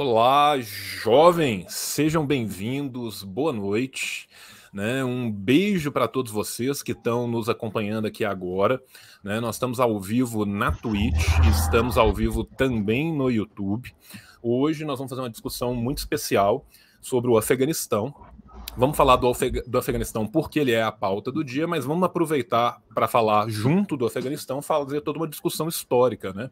Olá, jovens, sejam bem-vindos, boa noite. Né? Um beijo para todos vocês que estão nos acompanhando aqui agora. Né? Nós estamos ao vivo na Twitch, estamos ao vivo também no YouTube. Hoje nós vamos fazer uma discussão muito especial sobre o Afeganistão, Vamos falar do, Afeg do, Afeganistão porque ele é a pauta do dia, mas vamos aproveitar para falar junto do Afeganistão, fazer toda uma discussão histórica, né?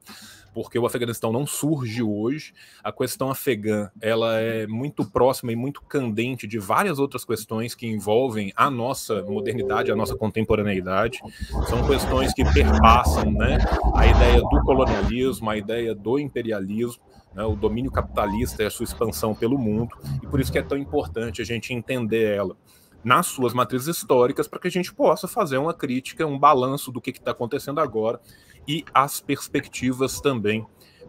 Porque o Afeganistão não surge hoje. A questão afegã, ela é muito próxima e muito candente de várias outras questões que envolvem a nossa modernidade, a nossa contemporaneidade. São questões que perpassam, né, a ideia do colonialismo, a ideia do imperialismo né, o domínio capitalista e a sua expansão pelo mundo, e por isso que é tão importante a gente entender ela nas suas matrizes históricas para que a gente possa fazer uma crítica, um balanço do que está acontecendo agora e as perspectivas também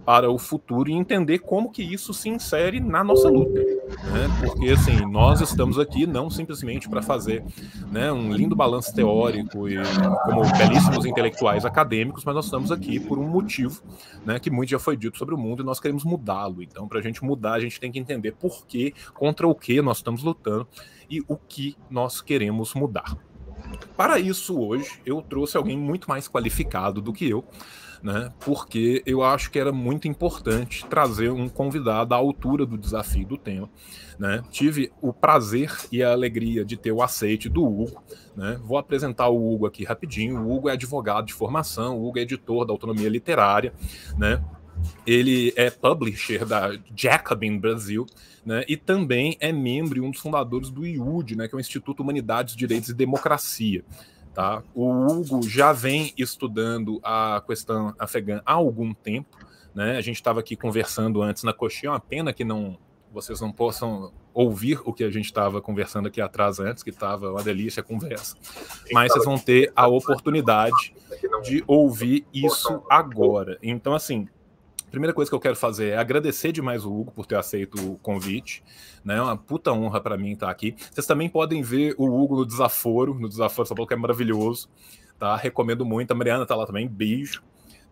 para o futuro e entender como que isso se insere na nossa luta. Né? Porque assim, nós estamos aqui não simplesmente para fazer né, um lindo balanço teórico e como belíssimos intelectuais acadêmicos, mas nós estamos aqui por um motivo né, que muito já foi dito sobre o mundo e nós queremos mudá-lo. Então, para a gente mudar, a gente tem que entender por que, contra o que nós estamos lutando e o que nós queremos mudar. Para isso, hoje, eu trouxe alguém muito mais qualificado do que eu né? Porque eu acho que era muito importante trazer um convidado à altura do desafio do tema, né? Tive o prazer e a alegria de ter o aceite do Hugo, né? Vou apresentar o Hugo aqui rapidinho. O Hugo é advogado de formação, o Hugo é editor da Autonomia Literária, né? Ele é publisher da Jacobin Brasil, né, e também é membro e um dos fundadores do IUD, né, que é o Instituto Humanidades, Direitos e Democracia. Tá? O Hugo já vem estudando a questão afegã há algum tempo. Né? A gente estava aqui conversando antes na coxinha, é uma pena que não vocês não possam ouvir o que a gente estava conversando aqui atrás antes, que estava uma delícia a conversa. Mas vocês vão ter a oportunidade é. de ouvir isso agora. Então, assim, primeira coisa que eu quero fazer é agradecer demais o Hugo por ter aceito o convite, né? É uma puta honra para mim estar tá aqui. Vocês também podem ver o Hugo no Desaforo, no Desaforo São Paulo, que é maravilhoso, tá? Recomendo muito. A Mariana tá lá também, beijo.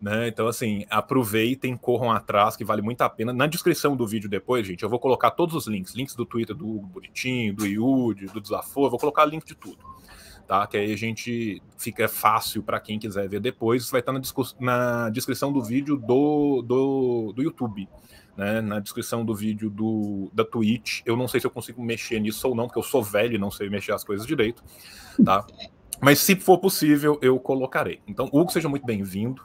Né? Então, assim, aproveitem, corram atrás, que vale muito a pena. Na descrição do vídeo depois, gente, eu vou colocar todos os links: links do Twitter do Hugo Bonitinho, do Iude, do Desaforo, vou colocar link de tudo tá? Que aí a gente fica é fácil para quem quiser ver depois. Isso vai estar tá na, na descrição do vídeo do, do, do YouTube. Né, na descrição do vídeo do, da Twitch. Eu não sei se eu consigo mexer nisso ou não, porque eu sou velho e não sei mexer as coisas direito, tá? Mas se for possível, eu colocarei. Então, Hugo, seja muito bem-vindo,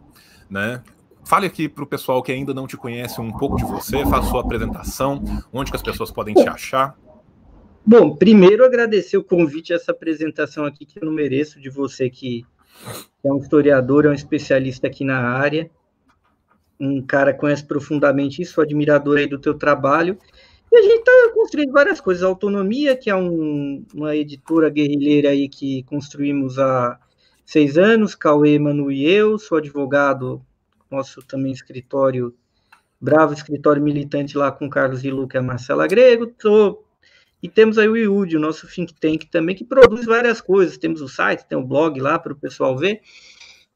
né? Fale aqui para o pessoal que ainda não te conhece um pouco de você, faça sua apresentação, onde que as pessoas podem te achar. Bom, primeiro agradecer o convite, essa apresentação aqui que eu não mereço, de você que é um historiador, é um especialista aqui na área, um cara que conhece profundamente isso, admirador aí do teu trabalho. E a gente está construindo várias coisas. A Autonomia, que é um, uma editora guerrilheira aí que construímos há seis anos, Cauê, Manu e eu, sou advogado, nosso também escritório, bravo escritório militante lá com Carlos e Luca Marcela Grego, estou e temos aí o IUD, o nosso think tank também, que produz várias coisas. Temos o site, tem o blog lá para o pessoal ver.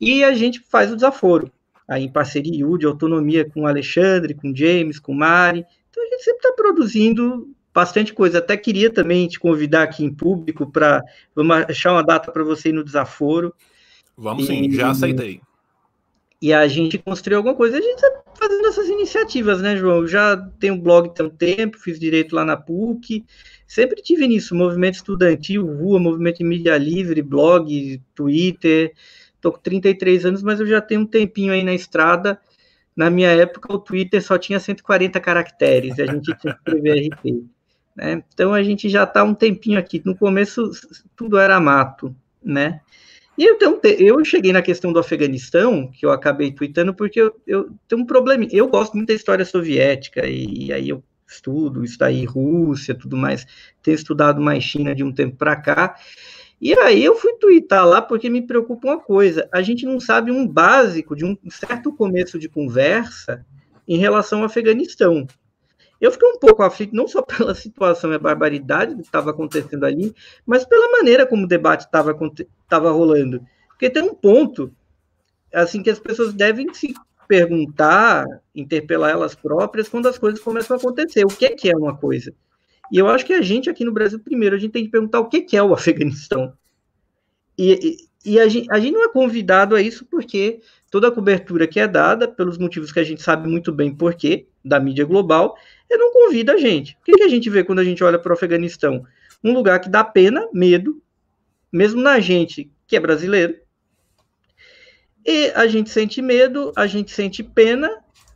E a gente faz o desaforo. Aí em parceria IUD, autonomia com o Alexandre, com o James, com o Mari. Então a gente sempre está produzindo bastante coisa. Até queria também te convidar aqui em público para vamos achar uma data para você ir no desaforo. Vamos e, sim, já aceitei. E a gente construiu alguma coisa. A gente fazendo essas iniciativas, né, João? Já tenho blog tem um tempo, fiz direito lá na PUC, sempre tive nisso, movimento estudantil, rua, movimento de mídia livre, blog, Twitter. Estou com 33 anos, mas eu já tenho um tempinho aí na estrada. Na minha época, o Twitter só tinha 140 caracteres e a gente tinha que escrever RP. Né? Então a gente já está um tempinho aqui. No começo tudo era mato, né? E eu, tenho, eu cheguei na questão do Afeganistão, que eu acabei tweetando, porque eu, eu tenho um problema. Eu gosto muito da história soviética, e, e aí eu estudo, isso aí Rússia, tudo mais, tenho estudado mais China de um tempo para cá. E aí eu fui twittar lá porque me preocupa uma coisa, a gente não sabe um básico de um certo começo de conversa em relação ao Afeganistão. Eu fiquei um pouco aflito, não só pela situação e a barbaridade que estava acontecendo ali, mas pela maneira como o debate estava rolando. Porque tem um ponto assim que as pessoas devem se perguntar, interpelar elas próprias quando as coisas começam a acontecer. O que é que é uma coisa? E eu acho que a gente aqui no Brasil, primeiro, a gente tem que perguntar o que é, é o Afeganistão. E, e, e a, gente, a gente não é convidado a isso porque toda a cobertura que é dada, pelos motivos que a gente sabe muito bem porquê, da mídia global, ele não convida a gente. O que, que a gente vê quando a gente olha para o Afeganistão? Um lugar que dá pena, medo, mesmo na gente que é brasileiro. E a gente sente medo, a gente sente pena,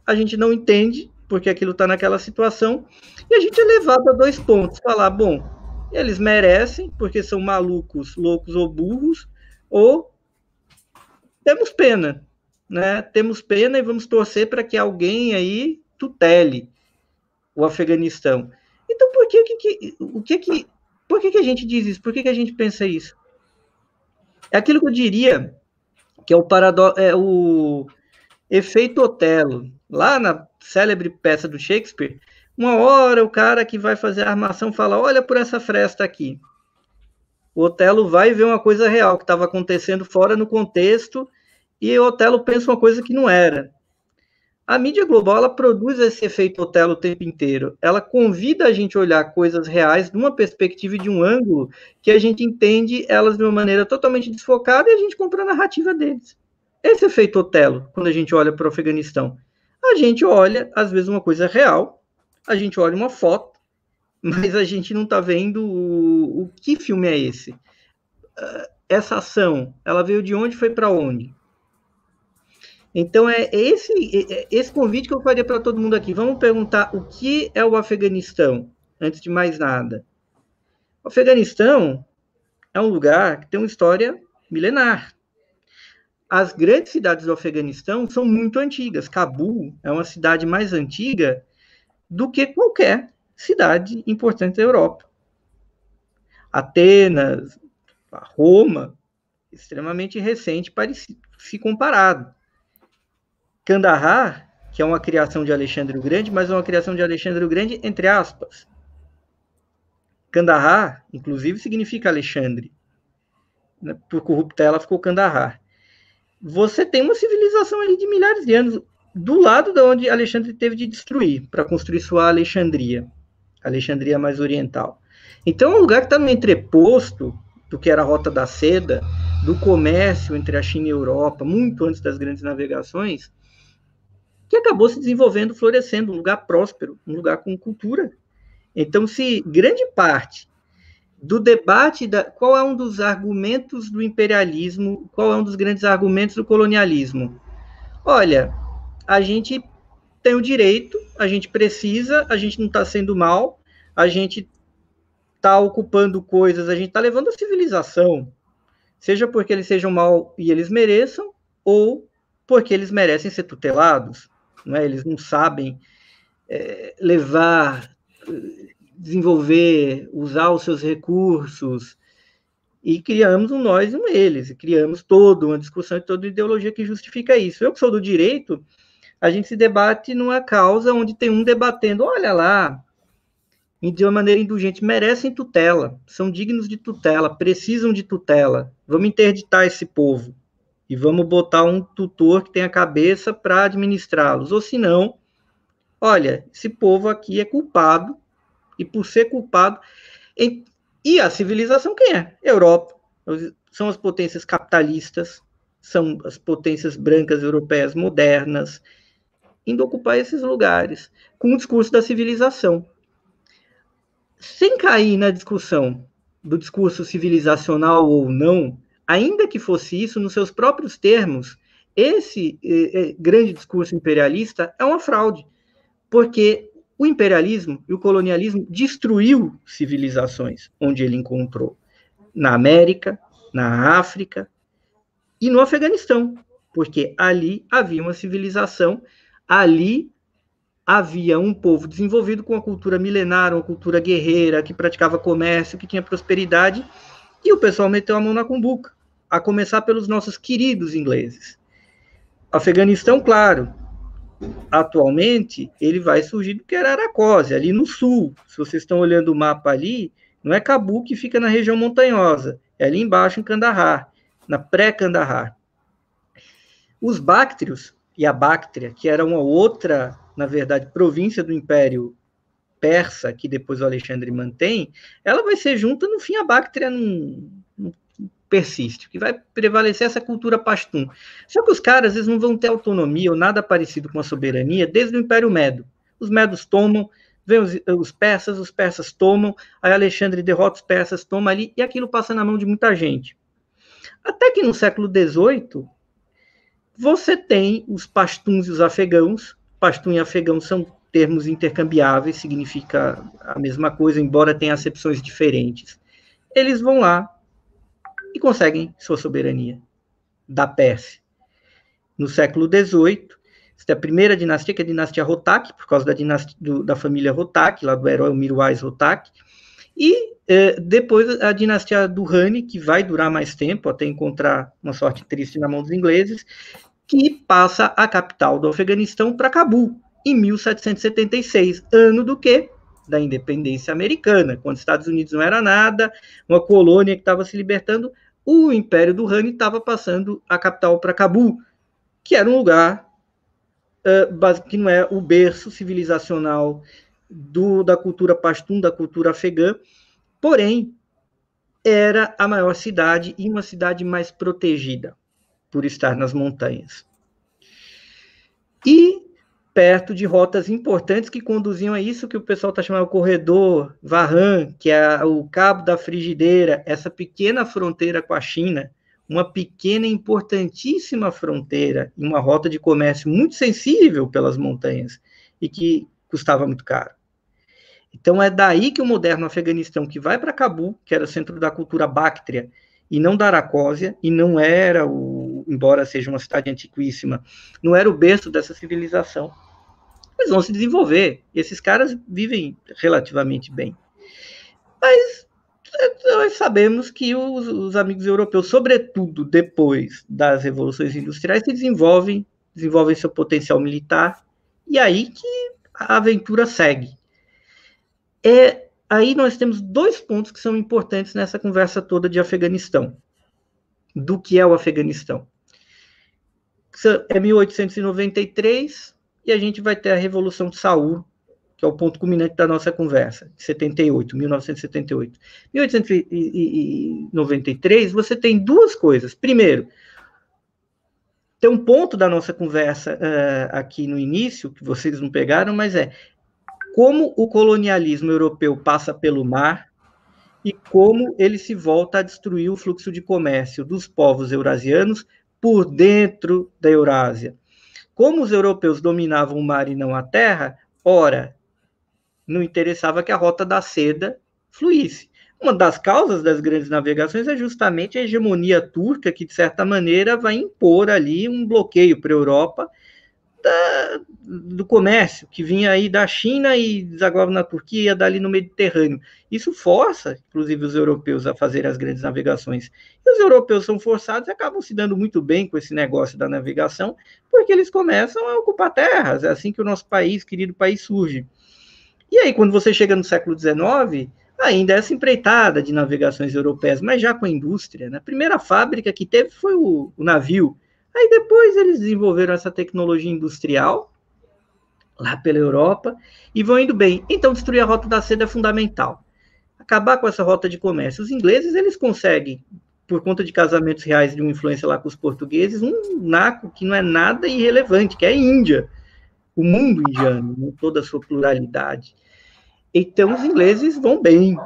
a gente não entende porque aquilo está naquela situação, e a gente é levado a dois pontos: falar, bom, eles merecem porque são malucos, loucos ou burros, ou temos pena, né? Temos pena e vamos torcer para que alguém aí tutele o Afeganistão. Então, por que que, o que, que, por que, que a gente diz isso? Por que, que a gente pensa isso? É aquilo que eu diria que é o, parado... é o efeito Otelo. Lá na célebre peça do Shakespeare, uma hora o cara que vai fazer a armação fala: Olha por essa fresta aqui. O Otelo vai ver uma coisa real que estava acontecendo fora no contexto e o Otelo pensa uma coisa que não era. A mídia global ela produz esse efeito Otelo o tempo inteiro. Ela convida a gente a olhar coisas reais de uma perspectiva e de um ângulo que a gente entende elas de uma maneira totalmente desfocada e a gente compra a narrativa deles. Esse efeito Otelo, quando a gente olha para o Afeganistão, a gente olha, às vezes, uma coisa real, a gente olha uma foto, mas a gente não está vendo o, o, que filme é esse. Ah, essa ação, ela veio de onde, foi para onde? Então é esse, é, é, esse convite que eu faria para todo mundo aqui. Vamos perguntar o que é o Afeganistão, antes de mais nada. O Afeganistão é um lugar que tem uma história milenar. As grandes cidades do Afeganistão são muito antigas. Cabul é uma cidade mais antiga do que qualquer cidade importante da Europa. Atenas, Roma, extremamente recente para se comparado. Kandahar, que é uma criação de Alexandre o Grande, mas uma criação de Alexandre o Grande entre aspas. Kandahar, inclusive, significa Alexandre. Né, por corruptela ficou Kandahar. Você tem uma civilização ali de milhares de anos do lado de onde Alexandre teve de destruir para construir sua Alexandria, Alexandria mais oriental. Então, é um lugar que está no entreposto do que era a Rota da Seda, do comércio entre a China e a Europa, muito antes das grandes navegações, que acabou se desenvolvendo, florescendo, um lugar próspero, um lugar com cultura. Então, se grande parte do debate da, qual é um dos argumentos do imperialismo, qual é um dos grandes argumentos do colonialismo, olha, a gente tem o direito, a gente precisa, a gente não está sendo mal, a gente está ocupando coisas, a gente está levando a civilização, seja porque eles sejam mal e eles mereçam, ou porque eles merecem ser tutelados não é? Eles não sabem é, levar, desenvolver, usar os seus recursos. E criamos um nós e um eles, e criamos toda uma discussão e toda uma ideologia que justifica isso. Eu, que sou do direito, a gente se debate numa causa onde tem um debatendo, olha lá, de uma maneira indulgente, merecem tutela, são dignos de tutela, precisam de tutela, vamos interditar esse povo e vamos botar um tutor que tem a cabeça para administrá-los. Ou se não, olha, esse povo aqui é culpado, e por ser culpado. Em, e a civilização quem é? Europa. São as potências capitalistas, são as potências brancas europeias modernas, indo ocupar esses lugares, com o discurso da civilização. Sem cair na discussão do discurso civilizacional ou não, ainda que fosse isso, nos seus próprios termos, esse eh, eh, grande discurso imperialista é uma fraude, porque o imperialismo e o colonialismo destruiu civilizações onde ele encontrou na América, na África e no Afeganistão, porque ali havia uma civilização, ali havia um povo desenvolvido com uma cultura milenar, uma cultura guerreira, que praticava comércio, que tinha prosperidade, e o pessoal meteu a mão na cumbuca a começar pelos nossos queridos ingleses. Afeganistão, claro, atualmente ele vai surgir do que era Aracose, ali no sul. Se vocês estão olhando o mapa ali, não é Cabu que fica na região montanhosa, é ali embaixo em Kandahar, na pré-Kandahar. Os Báctrios e a Báctria, que era uma outra, na verdade, província do Império Persa, que depois o Alexandre mantém, ela vai ser junta no fim a Báctria num, persiste, que vai prevalecer essa cultura pastum. Só que os caras, eles não vão ter autonomia ou nada parecido com a soberania desde o Império Medo. Os medos tomam, vem os, os, persas, os persas tomam, aí Alexandre derrota os persas, toma ali, e aquilo passa na mão de muita gente. Até que no século XVIII, você tem os pastuns e os afegãos, pastum e afegão são termos intercambiáveis, significa a mesma coisa, embora tenha acepções diferentes. Eles vão lá, e conseguem sua soberania da Pérsia. No século XVIII, a primeira dinastia, que é a dinastia Rotak, por causa da, dinastia, do, da família Rotak, lá do herói Mirwais Rotak, e eh, depois a dinastia do Hani que vai durar mais tempo, até encontrar uma sorte triste na mão dos ingleses, que passa a capital do Afeganistão para Cabul, em 1776, ano do quê? Da independência americana, quando os Estados Unidos não era nada, uma colônia que estava se libertando, o Império do Han estava passando a capital para Cabu, que era um lugar uh, que não é o berço civilizacional do, da cultura pastum, da cultura afegã, porém era a maior cidade e uma cidade mais protegida por estar nas montanhas. E perto de rotas importantes que conduziam a isso que o pessoal está chamando de corredor Varran, que é o Cabo da Frigideira, essa pequena fronteira com a China, uma pequena e importantíssima fronteira e uma rota de comércio muito sensível pelas montanhas e que custava muito caro. Então é daí que o moderno Afeganistão que vai para Cabul, que era centro da cultura báctria, e não da e não era o, embora seja uma cidade antiquíssima, não era o berço dessa civilização mas vão se desenvolver. E esses caras vivem relativamente bem. Mas é, nós sabemos que os, os, amigos europeus, sobretudo depois das revoluções industriais, se desenvolvem, desenvolvem seu potencial militar, e aí que a aventura segue. É, aí nós temos dois pontos que são importantes nessa conversa toda de Afeganistão, do que é o Afeganistão. É 1893, e a gente vai ter a Revolução de Saúl, que é o ponto culminante da nossa conversa, 78, 1978. 1893, você tem duas coisas. Primeiro, tem um ponto da nossa conversa uh, aqui no início, que vocês não pegaram, mas é como o colonialismo europeu passa pelo mar e como ele se volta a destruir o fluxo de comércio dos povos eurasianos por dentro da Eurásia. Como os europeus dominavam o mar e não a terra, ora, não interessava que a rota da seda fluísse. Uma das causas das grandes navegações é justamente a hegemonia turca, que, de certa maneira, vai impor ali um bloqueio para a Europa da, do comércio que vinha aí da China e desaguava na Turquia, dali no Mediterrâneo. Isso força, inclusive, os europeus a fazer as grandes navegações. E os europeus são forçados e acabam se dando muito bem com esse negócio da navegação, porque eles começam a ocupar terras. É assim que o nosso país, querido país, surge. E aí, quando você chega no século XIX, ainda essa empreitada de navegações europeias, mas já com a indústria. Né? A primeira fábrica que teve foi o, o navio Aí depois eles desenvolveram essa tecnologia industrial lá pela Europa e vão indo bem. Então destruir a rota da seda é fundamental. Acabar com essa rota de comércio. Os ingleses eles conseguem por conta de casamentos reais de uma influência lá com os portugueses, um naco que não é nada irrelevante, que é a Índia, o mundo indiano, com né? toda a sua pluralidade. Então, os ingleses vão bem.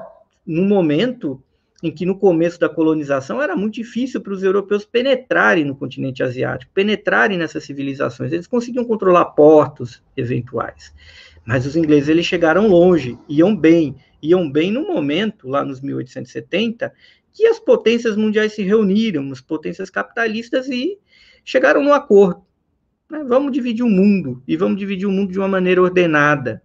No momento, em assim, que no começo da colonização era muito difícil para os europeus penetrarem no continente asiático, penetrarem nessas civilizações. Eles conseguiam controlar portos eventuais. Mas os ingleses eles chegaram longe, iam bem, iam bem no momento, lá nos 1870, que as potências mundiais se reuniram, as potências capitalistas, e chegaram num acordo. Né? Vamos dividir o mundo, e vamos dividir o mundo de uma maneira ordenada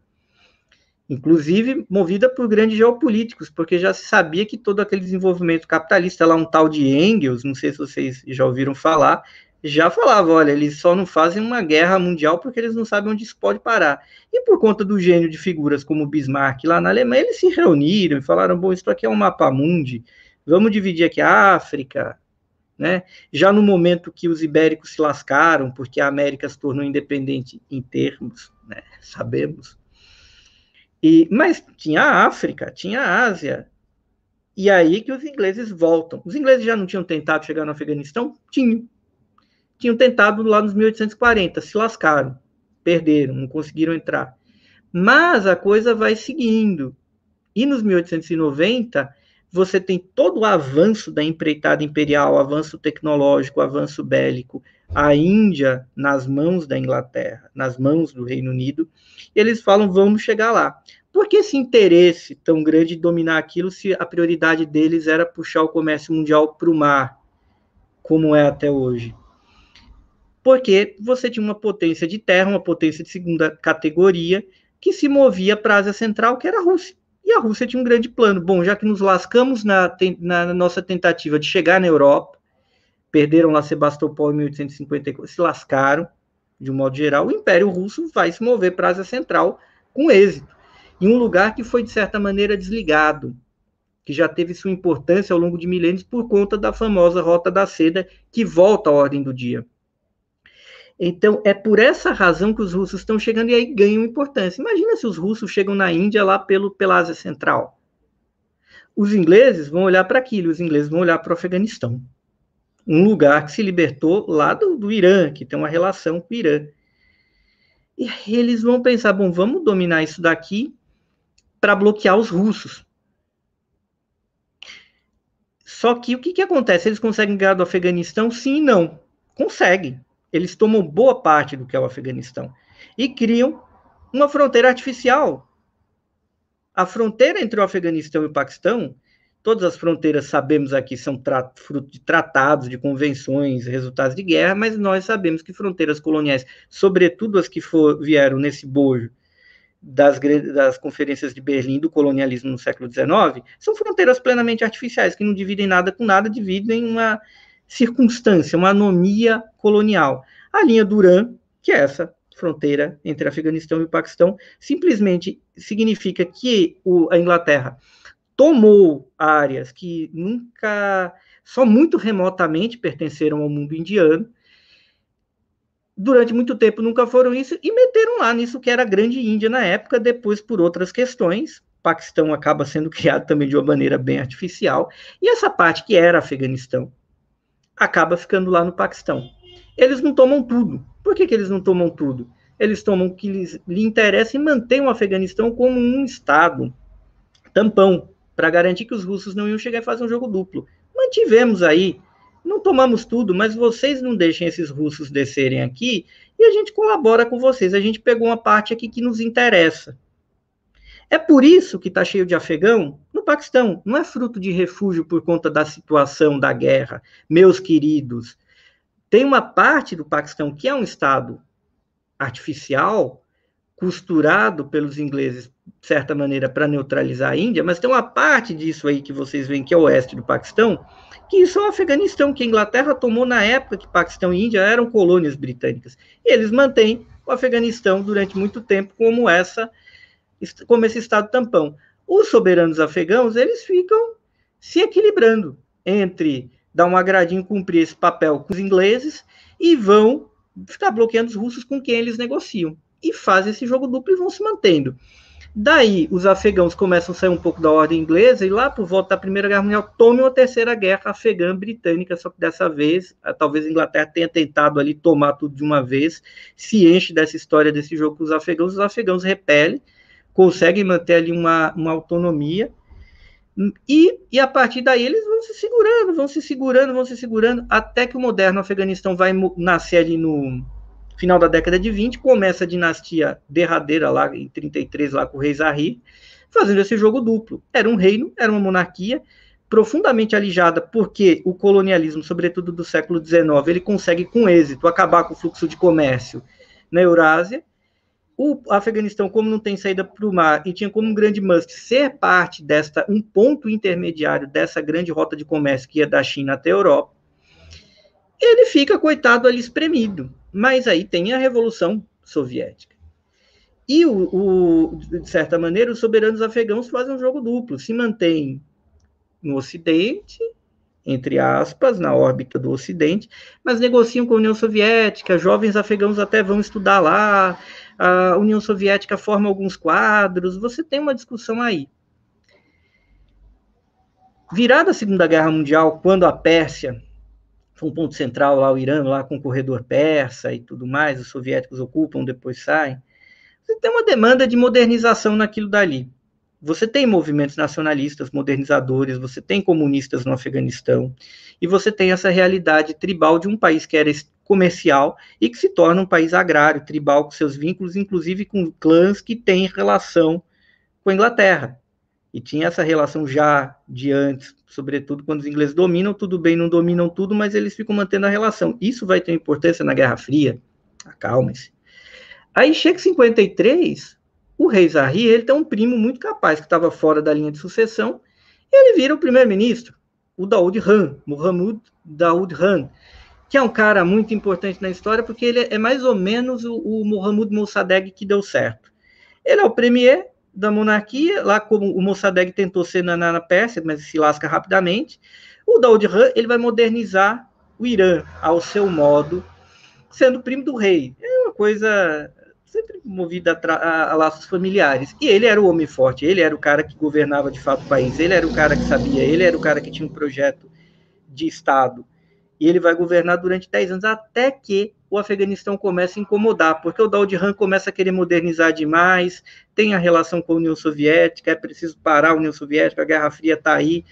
inclusive movida por grandes geopolíticos, porque já se sabia que todo aquele desenvolvimento capitalista, lá um tal de Engels, não sei se vocês já ouviram falar, já falava, olha, eles só não fazem uma guerra mundial porque eles não sabem onde isso pode parar. E por conta do gênio de figuras como Bismarck lá na Alemanha, eles se reuniram e falaram, bom, isso aqui é um mapa mundi, vamos dividir aqui a África, né? Já no momento que os ibéricos se lascaram, porque a América se tornou independente em termos, né? sabemos, e, mas tinha a África, tinha a Ásia. E aí que os ingleses voltam. Os ingleses já não tinham tentado chegar no Afeganistão? Tinham. Tinham tentado lá nos 1840, se lascaram, perderam, não conseguiram entrar. Mas a coisa vai seguindo. E nos 1890, você tem todo o avanço da empreitada imperial, avanço tecnológico, avanço bélico, a Índia nas mãos da Inglaterra, nas mãos do Reino Unido, eles falam vamos chegar lá. Por que esse interesse tão grande de dominar aquilo se a prioridade deles era puxar o comércio mundial para o mar, como é até hoje? Porque você tinha uma potência de terra, uma potência de segunda categoria, que se movia para a Ásia Central, que era a Rússia. E a Rússia tinha um grande plano. Bom, já que nos lascamos na, na nossa tentativa de chegar na Europa, perderam lá Sebastopol em 1854, se lascaram, de um modo geral, o Império Russo vai se mover para a Ásia Central com êxito, em um lugar que foi, de certa maneira, desligado, que já teve sua importância ao longo de milênios por conta da famosa Rota da Seda, que volta à ordem do dia. Então, é por essa razão que os russos estão chegando e aí ganham importância. Imagina se os russos chegam na Índia lá pelo, pela Ásia Central. Os ingleses vão olhar para aquilo, os ingleses vão olhar para o Afeganistão um lugar que se libertou lá do, do Irã, que tem uma relação com o Irã. E eles vão pensar, bom, vamos dominar isso daqui para bloquear os russos. Só que o que, que acontece? Eles conseguem ganhar do Afeganistão? Sim e não. Conseguem. Eles tomam boa parte do que é o Afeganistão. E criam uma fronteira artificial. A fronteira entre o Afeganistão e o Paquistão Todas as fronteiras, sabemos aqui, são fruto de tratados, de convenções, resultados de guerra, mas nós sabemos que fronteiras coloniais, sobretudo as que for, vieram nesse bojo das, das conferências de Berlim do colonialismo no século XIX, são fronteiras plenamente artificiais, que não dividem nada com nada, dividem uma circunstância, uma anomia colonial. A linha Duran, que é essa fronteira entre Afeganistão e Paquistão, simplesmente significa que o, a Inglaterra tomou áreas que nunca, só muito remotamente pertenceram ao mundo indiano, durante muito tempo nunca foram isso, e meteram lá nisso que era a grande Índia na época, depois por outras questões, Paquistão acaba sendo criado também de uma maneira bem artificial, e essa parte que era Afeganistão acaba ficando lá no Paquistão. Eles não tomam tudo. Por que, que eles não tomam tudo? Eles tomam o que lhes, lhe interessa e mantêm o Afeganistão como um Estado tampão, para garantir que os russos não iam chegar e fazer um jogo duplo. Mantivemos aí, não tomamos tudo, mas vocês não deixem esses russos descerem aqui e a gente colabora com vocês. A gente pegou uma parte aqui que nos interessa. É por isso que está cheio de afegão no Paquistão. Não é fruto de refúgio por conta da situação da guerra, meus queridos. Tem uma parte do Paquistão que é um estado artificial, costurado pelos ingleses, de certa maneira, para neutralizar a Índia, mas tem uma parte disso aí que vocês veem que é o oeste do Paquistão, que isso é o Afeganistão, que a Inglaterra tomou na época que Paquistão e Índia eram colônias britânicas. E eles mantêm o Afeganistão durante muito tempo como essa como esse estado tampão. Os soberanos afegãos, eles ficam se equilibrando entre dar um agradinho cumprir esse papel com os ingleses e vão ficar bloqueando os russos com quem eles negociam e fazem esse jogo duplo e vão se mantendo. Daí, os afegãos começam a sair um pouco da ordem inglesa e lá por volta da Primeira Guerra Mundial tomam uma terceira guerra afegã britânica, só que dessa vez, ah, talvez a Inglaterra tenha tentado ali tomar tudo de uma vez, se enche dessa história desse jogo com os afegãos, os afegãos repelem, conseguem manter ali uma, uma autonomia e, e, a partir daí eles vão se segurando, vão se segurando, vão se segurando, até que o moderno Afeganistão vai nascer ali no, final da década de 20, começa a dinastia derradeira lá em 33, lá com o rei Zahir, fazendo esse jogo duplo. Era um reino, era uma monarquia, profundamente alijada, porque o colonialismo, sobretudo do século XIX, ele consegue com êxito acabar com o fluxo de comércio na Eurásia. O Afeganistão, como não tem saída para o mar e tinha como um grande Musk ser parte desta um ponto intermediário dessa grande rota de comércio que ia da China até a Europa, ele fica, coitado, ali espremido. Mas aí tem a Revolução Soviética. E, o, o, de certa maneira, os soberanos afegãos fazem um jogo duplo. Se mantêm no Ocidente, entre aspas, na órbita do Ocidente, mas negociam com a União Soviética, jovens afegãos até vão estudar lá, a União Soviética forma alguns quadros, você tem uma discussão aí. Virada a Segunda Guerra Mundial, quando a Pérsia foi um ponto central lá, o Irã, lá com o corredor persa e tudo mais, os soviéticos ocupam, depois saem. Você tem uma demanda de modernização naquilo dali. Você tem movimentos nacionalistas, modernizadores, você tem comunistas no Afeganistão, e você tem essa realidade tribal de um país que era comercial e que se torna um país agrário, tribal, com seus vínculos, inclusive com clãs que têm relação com a Inglaterra. E tinha essa relação já de antes, sobretudo quando os ingleses dominam tudo bem, não dominam tudo, mas eles ficam mantendo a relação. Isso vai ter importância na Guerra Fria. Acalme-se. Aí chega 53, o rei Zahir, ele tem um primo muito capaz que estava fora da linha de sucessão, ele vira o primeiro-ministro, o Daoud Han, Mohammad Daoud Han, que é um cara muito importante na história porque ele é mais ou menos o, o Mohamed Mossadegh que deu certo. Ele é o premier, da monarquia, lá como o Mossadegh tentou ser na, na, na Pérsia, mas se lasca rapidamente. O Daoud Han, ele vai modernizar o Irã ao seu modo, sendo primo do rei. É uma coisa sempre movida a, a, a, laços familiares. E ele era o homem forte, ele era o cara que governava de fato o país, ele era o cara que sabia, ele era o cara que tinha um projeto de Estado. E ele vai governar durante 10 anos, até que o Afeganistão começa a incomodar, porque o Daud Han começa a querer modernizar demais, tem a relação com a União Soviética, é preciso parar a União Soviética, a Guerra Fria está aí.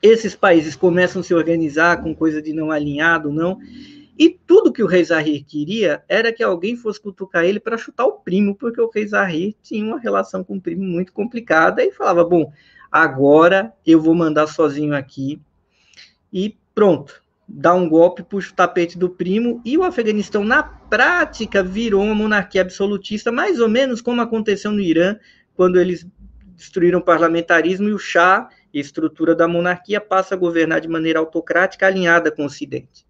Esses países começam a se organizar com coisa de não alinhado, não. E tudo que o rei Zahir queria era que alguém fosse cutucar ele para chutar o primo, porque o rei Zahir tinha uma relação com o primo muito complicada e falava: bom, agora eu vou mandar sozinho aqui e pronto dá um golpe, puxa o tapete do primo, e o Afeganistão, na prática, virou uma monarquia absolutista, mais ou menos como aconteceu no Irã, quando eles destruíram o parlamentarismo e o chá estrutura da monarquia, passa a governar de maneira autocrática, alinhada com o Ocidente.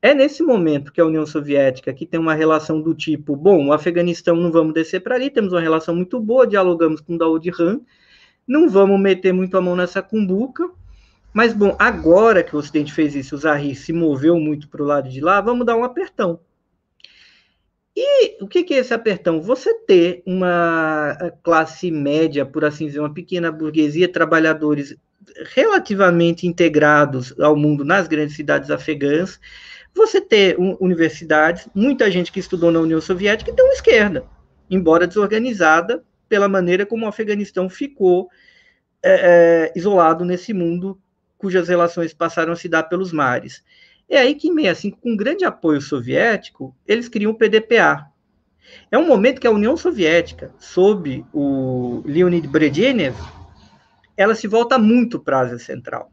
É nesse momento que a União Soviética, que tem uma relação do tipo, bom, o Afeganistão não vamos descer para ali, temos uma relação muito boa, dialogamos com Daoud Han, não vamos meter muito a mão nessa cumbuca, mas, bom, agora que o Ocidente fez isso, o Zahir se moveu muito para o lado de lá, vamos dar um apertão. E o que, que é esse apertão? Você ter uma eh, classe média, por assim dizer, uma pequena burguesia, trabalhadores relativamente integrados ao mundo nas grandes cidades afegãs, você ter universidades, muita gente que estudou na União Soviética tem uma esquerda, embora desorganizada pela maneira como o Afeganistão ficou é, é, isolado nesse mundo cujas relações passaram a se dar pelos mares. É aí que, em 65, assim, com grande apoio soviético, eles criam o PDPA. É um momento que a União Soviética, sob o Leonid Brezhnev, ela se volta muito para a Ásia Central.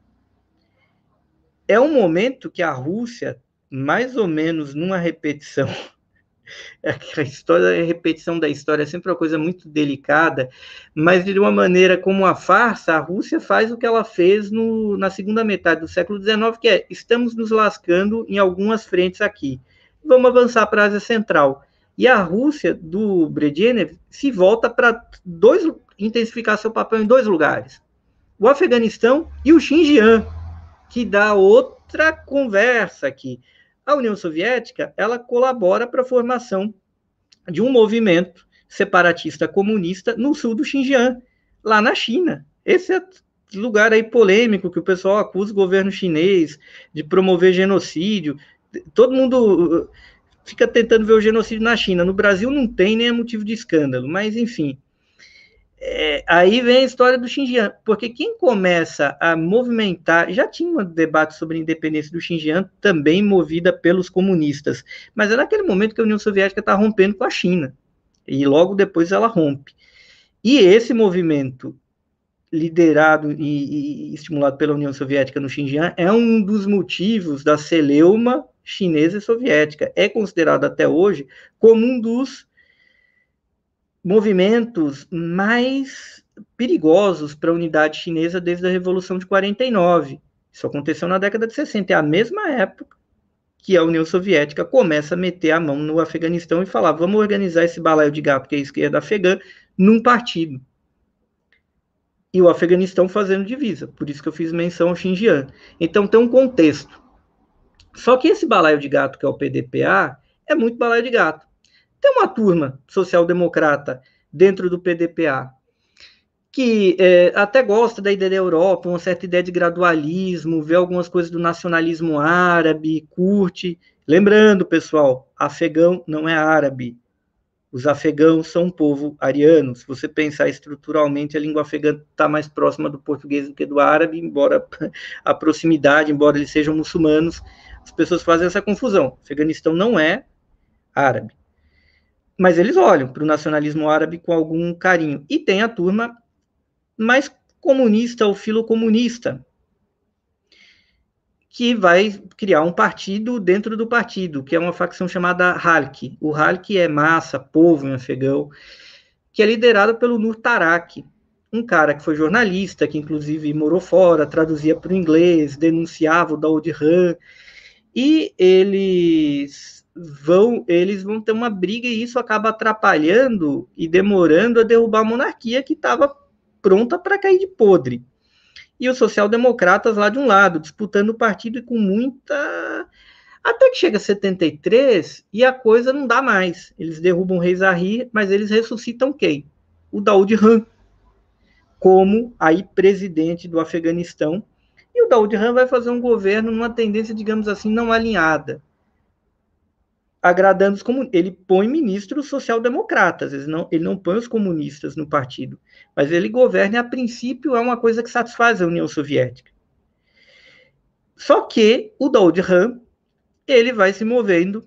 É um momento que a Rússia, mais ou menos numa repetição a história, a repetição da história é sempre uma coisa muito delicada, mas de uma maneira como a farsa, a Rússia faz o que ela fez no, na segunda metade do século XIX, que é estamos nos lascando em algumas frentes aqui. Vamos avançar para a Ásia Central. E a Rússia do Brezhnev se volta para dois intensificar seu papel em dois lugares: o Afeganistão e o Xinjiang, que dá outra conversa aqui. A União Soviética ela colabora para a formação de um movimento separatista comunista no sul do Xinjiang, lá na China. Esse é lugar aí polêmico que o pessoal acusa o governo chinês de promover genocídio. Todo mundo uh, fica tentando ver o genocídio na China. No Brasil não tem, nem é motivo de escândalo, mas enfim. É, aí vem a história do Xinjiang, porque quem começa a movimentar, já tinha um debate sobre a independência do Xinjiang, também movida pelos comunistas, mas é naquele momento que a União Soviética está rompendo com a China, e logo depois ela rompe. E esse movimento, liderado e, e estimulado pela União Soviética no Xinjiang, é um dos motivos da celeuma chinesa e soviética, é considerado até hoje como um dos movimentos mais perigosos para a unidade chinesa desde a Revolução de 49. Isso aconteceu na década de 60, é a mesma época que a União Soviética começa a meter a mão no Afeganistão e falar: vamos organizar esse balaio de gato que é a esquerda afegã num partido. E o Afeganistão fazendo divisa, por isso que eu fiz menção ao Xinjiang. Então tem um contexto. Só que esse balaio de gato que é o PDPA é muito balaio de gato. Tem uma turma social-democrata dentro do PDPA que é, até gosta da ideia da Europa, uma certa ideia de gradualismo, vê algumas coisas do nacionalismo árabe, curte. Lembrando, pessoal, afegão não é árabe. Os afegãos são um povo ariano. Se você pensar estruturalmente, a língua afegã está mais próxima do português do que do árabe, embora a proximidade, embora eles sejam muçulmanos, as pessoas fazem essa confusão. O Afeganistão não é árabe mas eles olham para o nacionalismo árabe com algum carinho. E tem a turma mais comunista ou filocomunista, que vai criar um partido dentro do partido, que é uma facção chamada Halk. O Halk é massa, povo em afegão, que é liderado pelo Nur Tarak, um cara que foi jornalista, que inclusive morou fora, traduzia para o inglês, denunciava o Daoud Ram, e eles vão eles vão ter uma briga e isso acaba atrapalhando e demorando a derrubar a monarquia que estava pronta para cair de podre. E os social-democratas lá de um lado, disputando o partido e com muita. Até que chega 73 e a coisa não dá mais. Eles derrubam o rei Zahir, mas eles ressuscitam quem? O Daoud Han, como aí presidente do Afeganistão. E o Daoud Han vai fazer um governo numa tendência, digamos assim, não alinhada agradando os comunistas. Ele põe ministros social-democratas, ele não, ele não põe os comunistas no partido, mas ele governa, a princípio, é uma coisa que satisfaz a União Soviética. Só que o Doldram, ele vai se movendo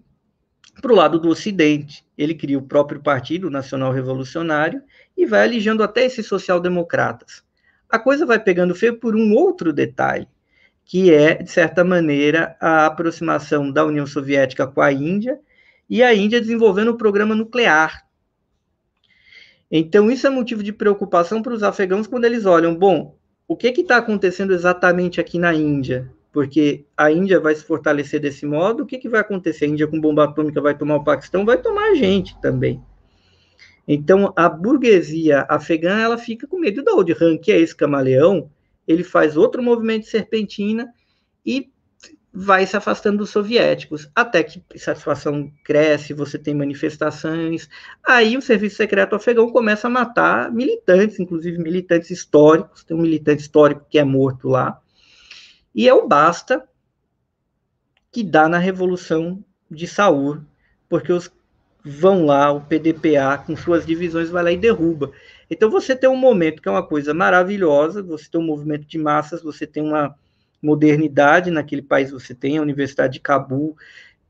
para o lado do Ocidente. Ele cria o próprio partido, Nacional Revolucionário, e vai alijando até esses social-democratas. A coisa vai pegando feio por um outro detalhe que é, de certa maneira, a aproximação da União Soviética com a Índia e a Índia desenvolvendo um programa nuclear. Então, isso é motivo de preocupação para os afegãos quando eles olham, bom, o que está acontecendo exatamente aqui na Índia? Porque a Índia vai se fortalecer desse modo, o que, que vai acontecer? A Índia com bomba atômica vai tomar o Paquistão, vai tomar a gente também. Então, a burguesia afegã, ela fica com medo de que é esse camaleão? ele faz outro movimento de serpentina e vai se afastando dos soviéticos, até que a satisfação cresce, você tem manifestações. Aí o serviço secreto afegão começa a matar militantes, inclusive militantes históricos. Tem um militante histórico que é morto lá. E é o basta que dá na revolução de Saúl, porque os vão lá, o PDPA com suas divisões vai lá e derruba. Então você tem um momento que é uma coisa maravilhosa, você tem um movimento de massas, você tem uma modernidade naquele país, você tem a Universidade de Cabul,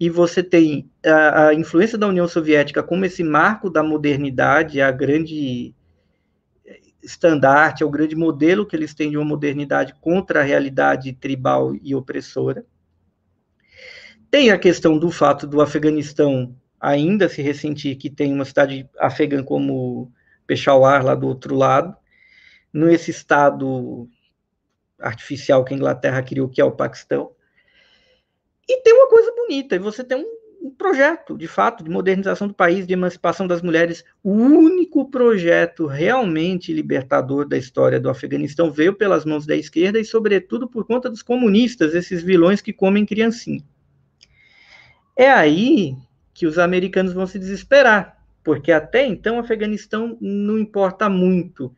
e você tem a, a influência da União Soviética como esse marco da modernidade, a grande estandarte, é o grande modelo que eles têm de uma modernidade contra a realidade tribal e opressora. Tem a questão do fato do Afeganistão ainda se ressentir que tem uma cidade afegã como Peshawar, lá do outro lado, nesse estado artificial que a Inglaterra criou, que é o Paquistão. E tem uma coisa bonita, você tem um, um projeto, de fato, de modernização do país, de emancipação das mulheres. O único projeto realmente libertador da história do Afeganistão veio pelas mãos da esquerda e, sobretudo, por conta dos comunistas, esses vilões que comem criancinha. É aí que os americanos vão se desesperar, porque até então o Afeganistão não importa muito.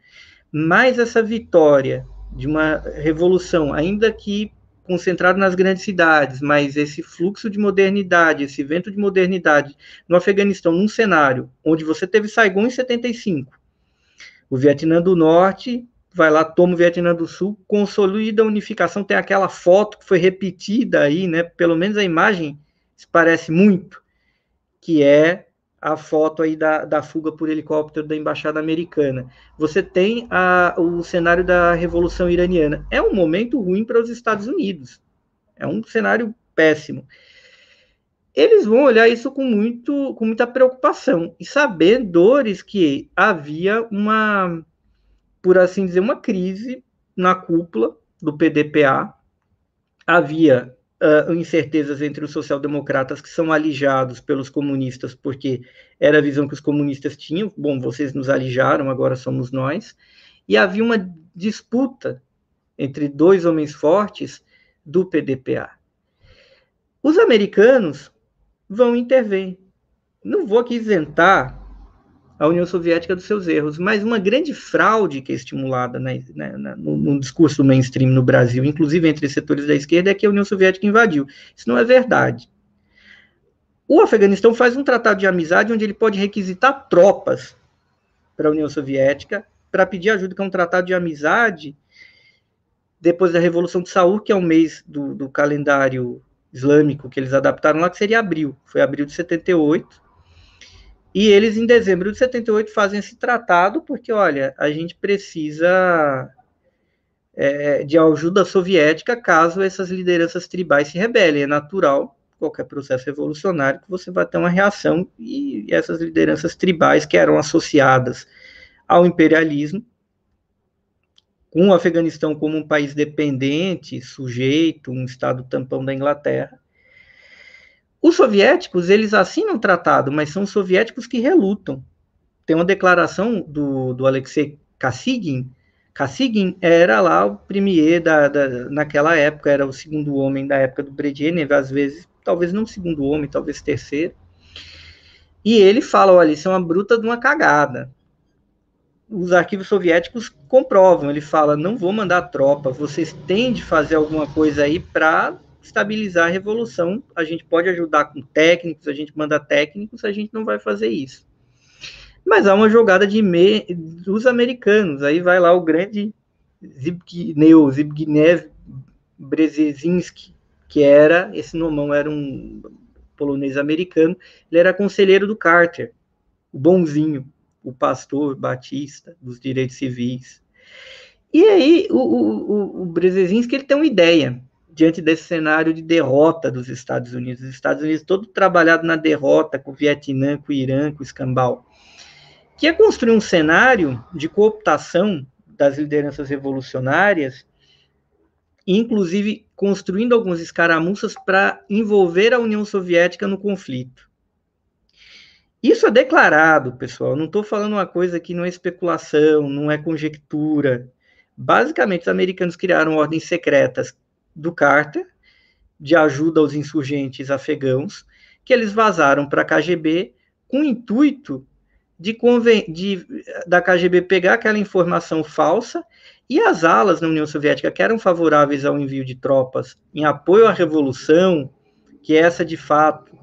Mas essa vitória de uma revolução, ainda que concentrado nas grandes cidades, mas esse fluxo de modernidade, esse vento de modernidade no Afeganistão, num cenário onde você teve Saigon em 75, o Vietnã do Norte vai lá, toma o Vietnã do Sul, consolida a unificação, tem aquela foto que foi repetida aí, né? Pelo menos a imagem se parece muito, que é a foto aí da, da fuga por helicóptero da embaixada americana. Você tem a, o cenário da revolução iraniana. É um momento ruim para os Estados Unidos. É um cenário péssimo. Eles vão olhar isso com, muito, com muita preocupação e sabedores que havia uma, por assim dizer, uma crise na cúpula do PDPA. Havia uh, incertezas entre os social-democratas que são alijados pelos comunistas, porque era a visão que os comunistas tinham, bom, vocês nos alijaram, agora somos nós, e havia uma disputa entre dois homens fortes do PDPA. Os americanos vão intervir. Não vou aqui isentar a União Soviética dos seus erros, mas uma grande fraude que é estimulada na, na, no, no, discurso mainstream no Brasil, inclusive entre setores da esquerda, é que a União Soviética invadiu. Isso não é verdade. O Afeganistão faz um tratado de amizade onde ele pode requisitar tropas para a União Soviética para pedir ajuda, que é um tratado de amizade depois da Revolução de Saúl, que é um mês do, do calendário islâmico que eles adaptaram lá, que seria abril. Foi abril de 78 e eles, em dezembro de 78, fazem esse tratado, porque, olha, a gente precisa é, de ajuda soviética caso essas lideranças tribais se rebelem. É natural, qualquer processo revolucionário, que você vai ter uma reação, e essas lideranças tribais que eram associadas ao imperialismo, com o Afeganistão como um país dependente, sujeito, um estado tampão da Inglaterra, os soviéticos, eles assinam o tratado, mas são os soviéticos que relutam. Tem uma declaração do, do Alexei Kassigin. Kassigin era lá o premier da, da, naquela época, era o segundo homem da época do Brezhnev, às vezes, talvez não segundo homem, talvez terceiro. E ele fala, olha, isso é uma bruta de uma cagada. Os arquivos soviéticos comprovam, ele fala, não vou mandar tropa, vocês têm de fazer alguma coisa aí para estabilizar a revolução. A gente pode ajudar com técnicos, a gente manda técnicos, a gente não vai fazer isso. Mas há uma jogada de me... dos americanos. Aí vai lá o grande Zbigniew, Zbigniew Brzezinski, que era, esse nomão era um polonês americano, ele era conselheiro do Carter, o bonzinho, o pastor batista dos direitos civis. E aí o, o, o, Brzezinski ele tem uma ideia, diante desse cenário de derrota dos Estados Unidos. Os Estados Unidos todo trabalhado na derrota com o Vietnã, com o Irã, com o escambau, que é construir um cenário de cooptação das lideranças revolucionárias, inclusive construindo algumas escaramuças para envolver a União Soviética no conflito. Isso é declarado, pessoal. não estou falando uma coisa que não é especulação, não é conjectura. Basicamente, os americanos criaram ordens secretas do Carter, de ajuda aos insurgentes afegãos, que eles vazaram para a KGB com o intuito de, conven de da KGB pegar aquela informação falsa e as alas na União Soviética que eram favoráveis ao envio de tropas em apoio à revolução, que essa de fato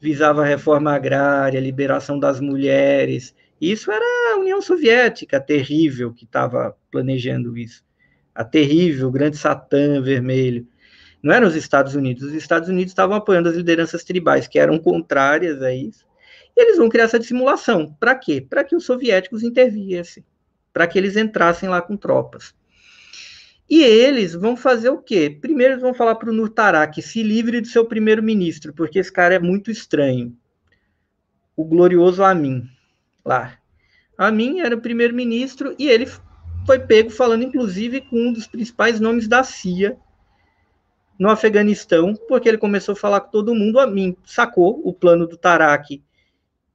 visava a reforma agrária, a liberação das mulheres. Isso era a União Soviética terrível que estava planejando isso a terrível Grande Satã Vermelho. Não eram os Estados Unidos, os Estados Unidos estavam apoiando as lideranças tribais, que eram contrárias a isso. E eles vão criar essa dissimulação. Para quê? Para que os soviéticos interviessem, para que eles entrassem lá com tropas. E eles vão fazer o quê? Primeiro eles vão falar para o Nurtarak, se livre do seu primeiro-ministro, porque esse cara é muito estranho. O glorioso Amin, lá. Amin era o primeiro-ministro e ele foi pego falando, inclusive, com um dos principais nomes da CIA no Afeganistão, porque ele começou a falar com todo mundo, a mim sacou o plano do Tarak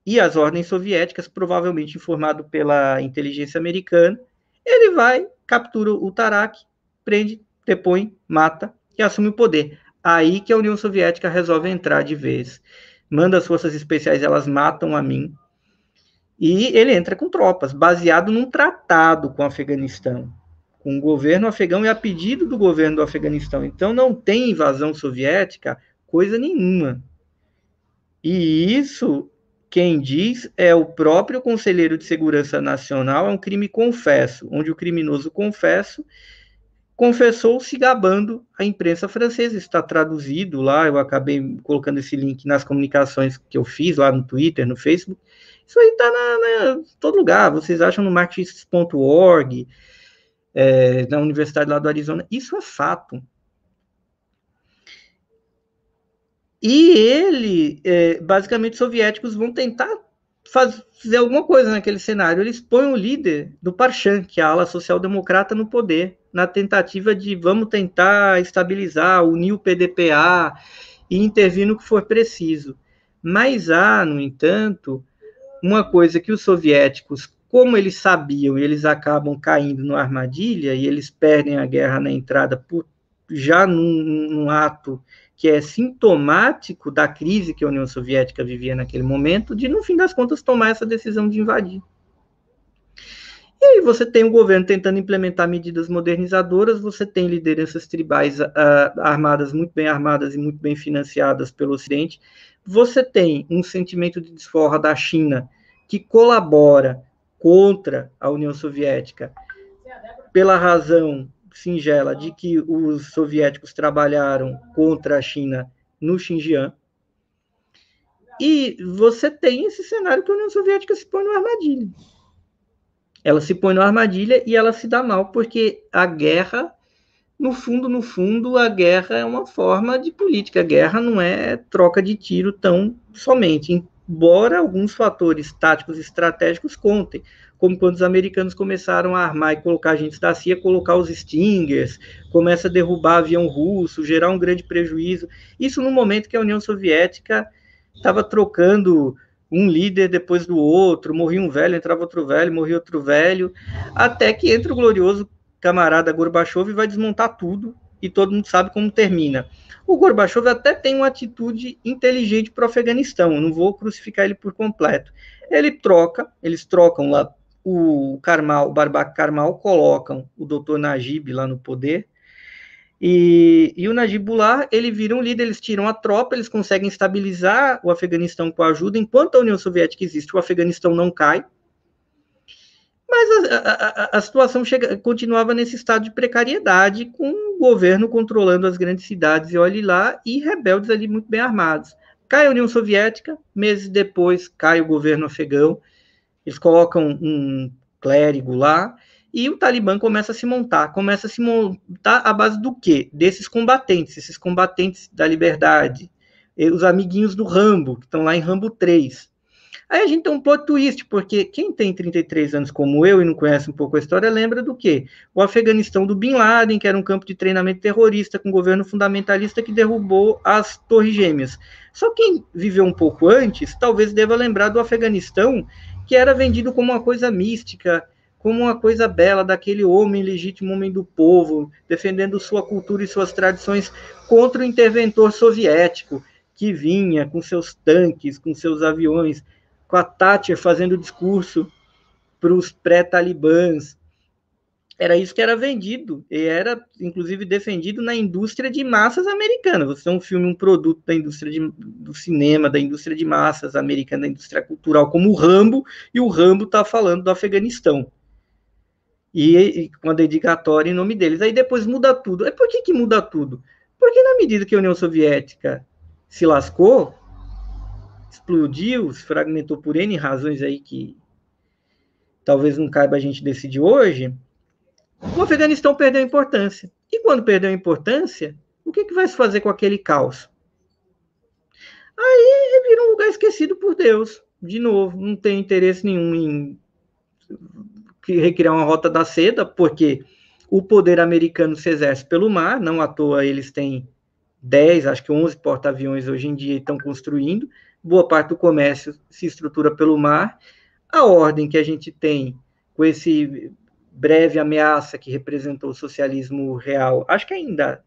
e as ordens soviéticas, provavelmente informado pela inteligência americana. Ele vai, captura o Tarak, prende, depõe, mata e assume o poder. Aí que a União Soviética resolve entrar de vez. Manda as forças especiais, elas matam a mim, e ele entra com tropas, baseado num tratado com o Afeganistão, com o governo afegão e a pedido do governo do Afeganistão. Então não tem invasão soviética, coisa nenhuma. E isso, quem diz, é o próprio Conselheiro de Segurança Nacional, é um crime confesso, onde o criminoso confesso confessou se gabando à imprensa francesa. Está traduzido lá, eu acabei colocando esse link nas comunicações que eu fiz lá no Twitter, no Facebook. Isso aí está na, na, todo lugar. Vocês acham no Marxist.org é, na Universidade lá do Arizona. Isso é fato. E ele, é, basicamente, os soviéticos vão tentar fazer alguma coisa naquele cenário. Eles põem o líder do Parchan, que é a ala social-democrata, no poder, na tentativa de vamos tentar estabilizar, unir o PDPA e intervir no que for preciso. Mas há, no entanto, uma coisa que os soviéticos, como eles sabiam, eles acabam caindo numa armadilha e eles perdem a guerra na entrada por, já num, num ato que é sintomático da crise que a União Soviética vivia naquele momento, de, no fim das contas, tomar essa decisão de invadir. E aí você tem o governo tentando implementar medidas modernizadoras, você tem lideranças tribais uh, armadas, muito bem armadas e muito bem financiadas pelo Ocidente, você tem um sentimento de desforra da China que colabora contra a União Soviética pela razão singela de que os soviéticos trabalharam contra a China no Xinjiang. E você tem esse cenário que a União Soviética se põe numa armadilha. Ela se põe numa armadilha e ela se dá mal, porque a guerra no fundo, no fundo, a guerra é uma forma de política. A guerra não é troca de tiro tão somente, embora alguns fatores táticos e estratégicos contem, como quando os americanos começaram a armar e colocar agentes da CIA, colocar os Stingers, começa a derrubar avião russo, gerar um grande prejuízo. Isso no momento que a União Soviética estava trocando um líder depois do outro, morria um velho, entrava outro velho, morria outro velho, até que entra o glorioso camarada Gorbachev vai desmontar tudo e todo mundo sabe como termina. O Gorbachev até tem uma atitude inteligente para o Afeganistão, não vou crucificar ele por completo. Ele troca, eles trocam lá o Karmal, o Barbac Karmal, colocam o doutor Najib lá no poder, e, e, o Najibullah, ele vira um líder, eles tiram a tropa, eles conseguem estabilizar o Afeganistão com a ajuda. Enquanto a União Soviética existe, o Afeganistão não cai, mas a, a, a, situação chega, continuava nesse estado de precariedade, com o governo controlando as grandes cidades, e olhe lá, e rebeldes ali muito bem armados. Cai a União Soviética, meses depois cai o governo afegão, eles colocam um clérigo lá, e o Talibã começa a se montar. Começa a se montar à base do quê? Desses combatentes, esses combatentes da liberdade, os amiguinhos do Rambo, que estão lá em Rambo 3. Aí a gente tem um plot twist, porque quem tem 33 anos como eu e não conhece um pouco a história, lembra do quê? O Afeganistão do Bin Laden, que era um campo de treinamento terrorista com um governo fundamentalista que derrubou as Torres Gêmeas. Só quem viveu um pouco antes, talvez deva lembrar do Afeganistão, que era vendido como uma coisa mística, como uma coisa bela daquele homem legítimo, homem do povo, defendendo sua cultura e suas tradições contra o interventor soviético que vinha com seus tanques, com seus aviões com a Thatcher fazendo discurso para os pré-talibãs. Era isso que era vendido, e era inclusive defendido na indústria de massas americana. Você tem um filme, um produto da indústria de, do cinema, da indústria de massas americana, da indústria cultural, como o Rambo, e o Rambo está falando do Afeganistão. E, e com a dedicatória em nome deles. Aí depois muda tudo. E por que, que muda tudo? Porque na medida que a União Soviética se lascou, explodiu, se fragmentou por N razões aí que talvez não caiba a gente decidir hoje, o Afeganistão perdeu importância. E quando perdeu importância, o que, que vai se fazer com aquele caos? Aí vira um lugar esquecido por Deus. De novo, não tem interesse nenhum em recriar uma rota da seda, porque o poder americano se exerce pelo mar, não à toa eles têm 10, acho que 11 porta-aviões hoje em dia estão construindo boa parte do comércio se estrutura pelo mar. A ordem que a gente tem com esse breve ameaça que representou o socialismo real, acho que ainda,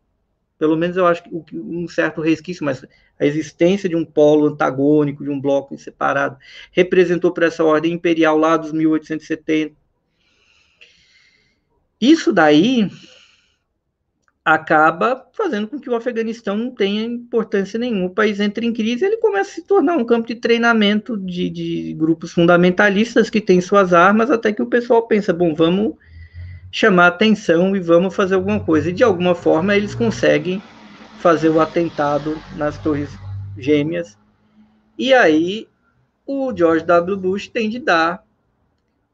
pelo menos eu acho que um certo resquício, mas a existência de um polo antagônico, de um bloco separado, representou para essa ordem imperial lá dos 1870. Isso daí acaba fazendo com que o Afeganistão não tenha importância nenhuma. O país entra em crise, ele começa a se tornar um campo de treinamento de, de grupos fundamentalistas que têm suas armas, até que o pessoal pensa, bom, vamos chamar atenção e vamos fazer alguma coisa. E de alguma forma eles conseguem fazer o atentado nas Torres Gêmeas. E aí o George W. Bush tem de dar,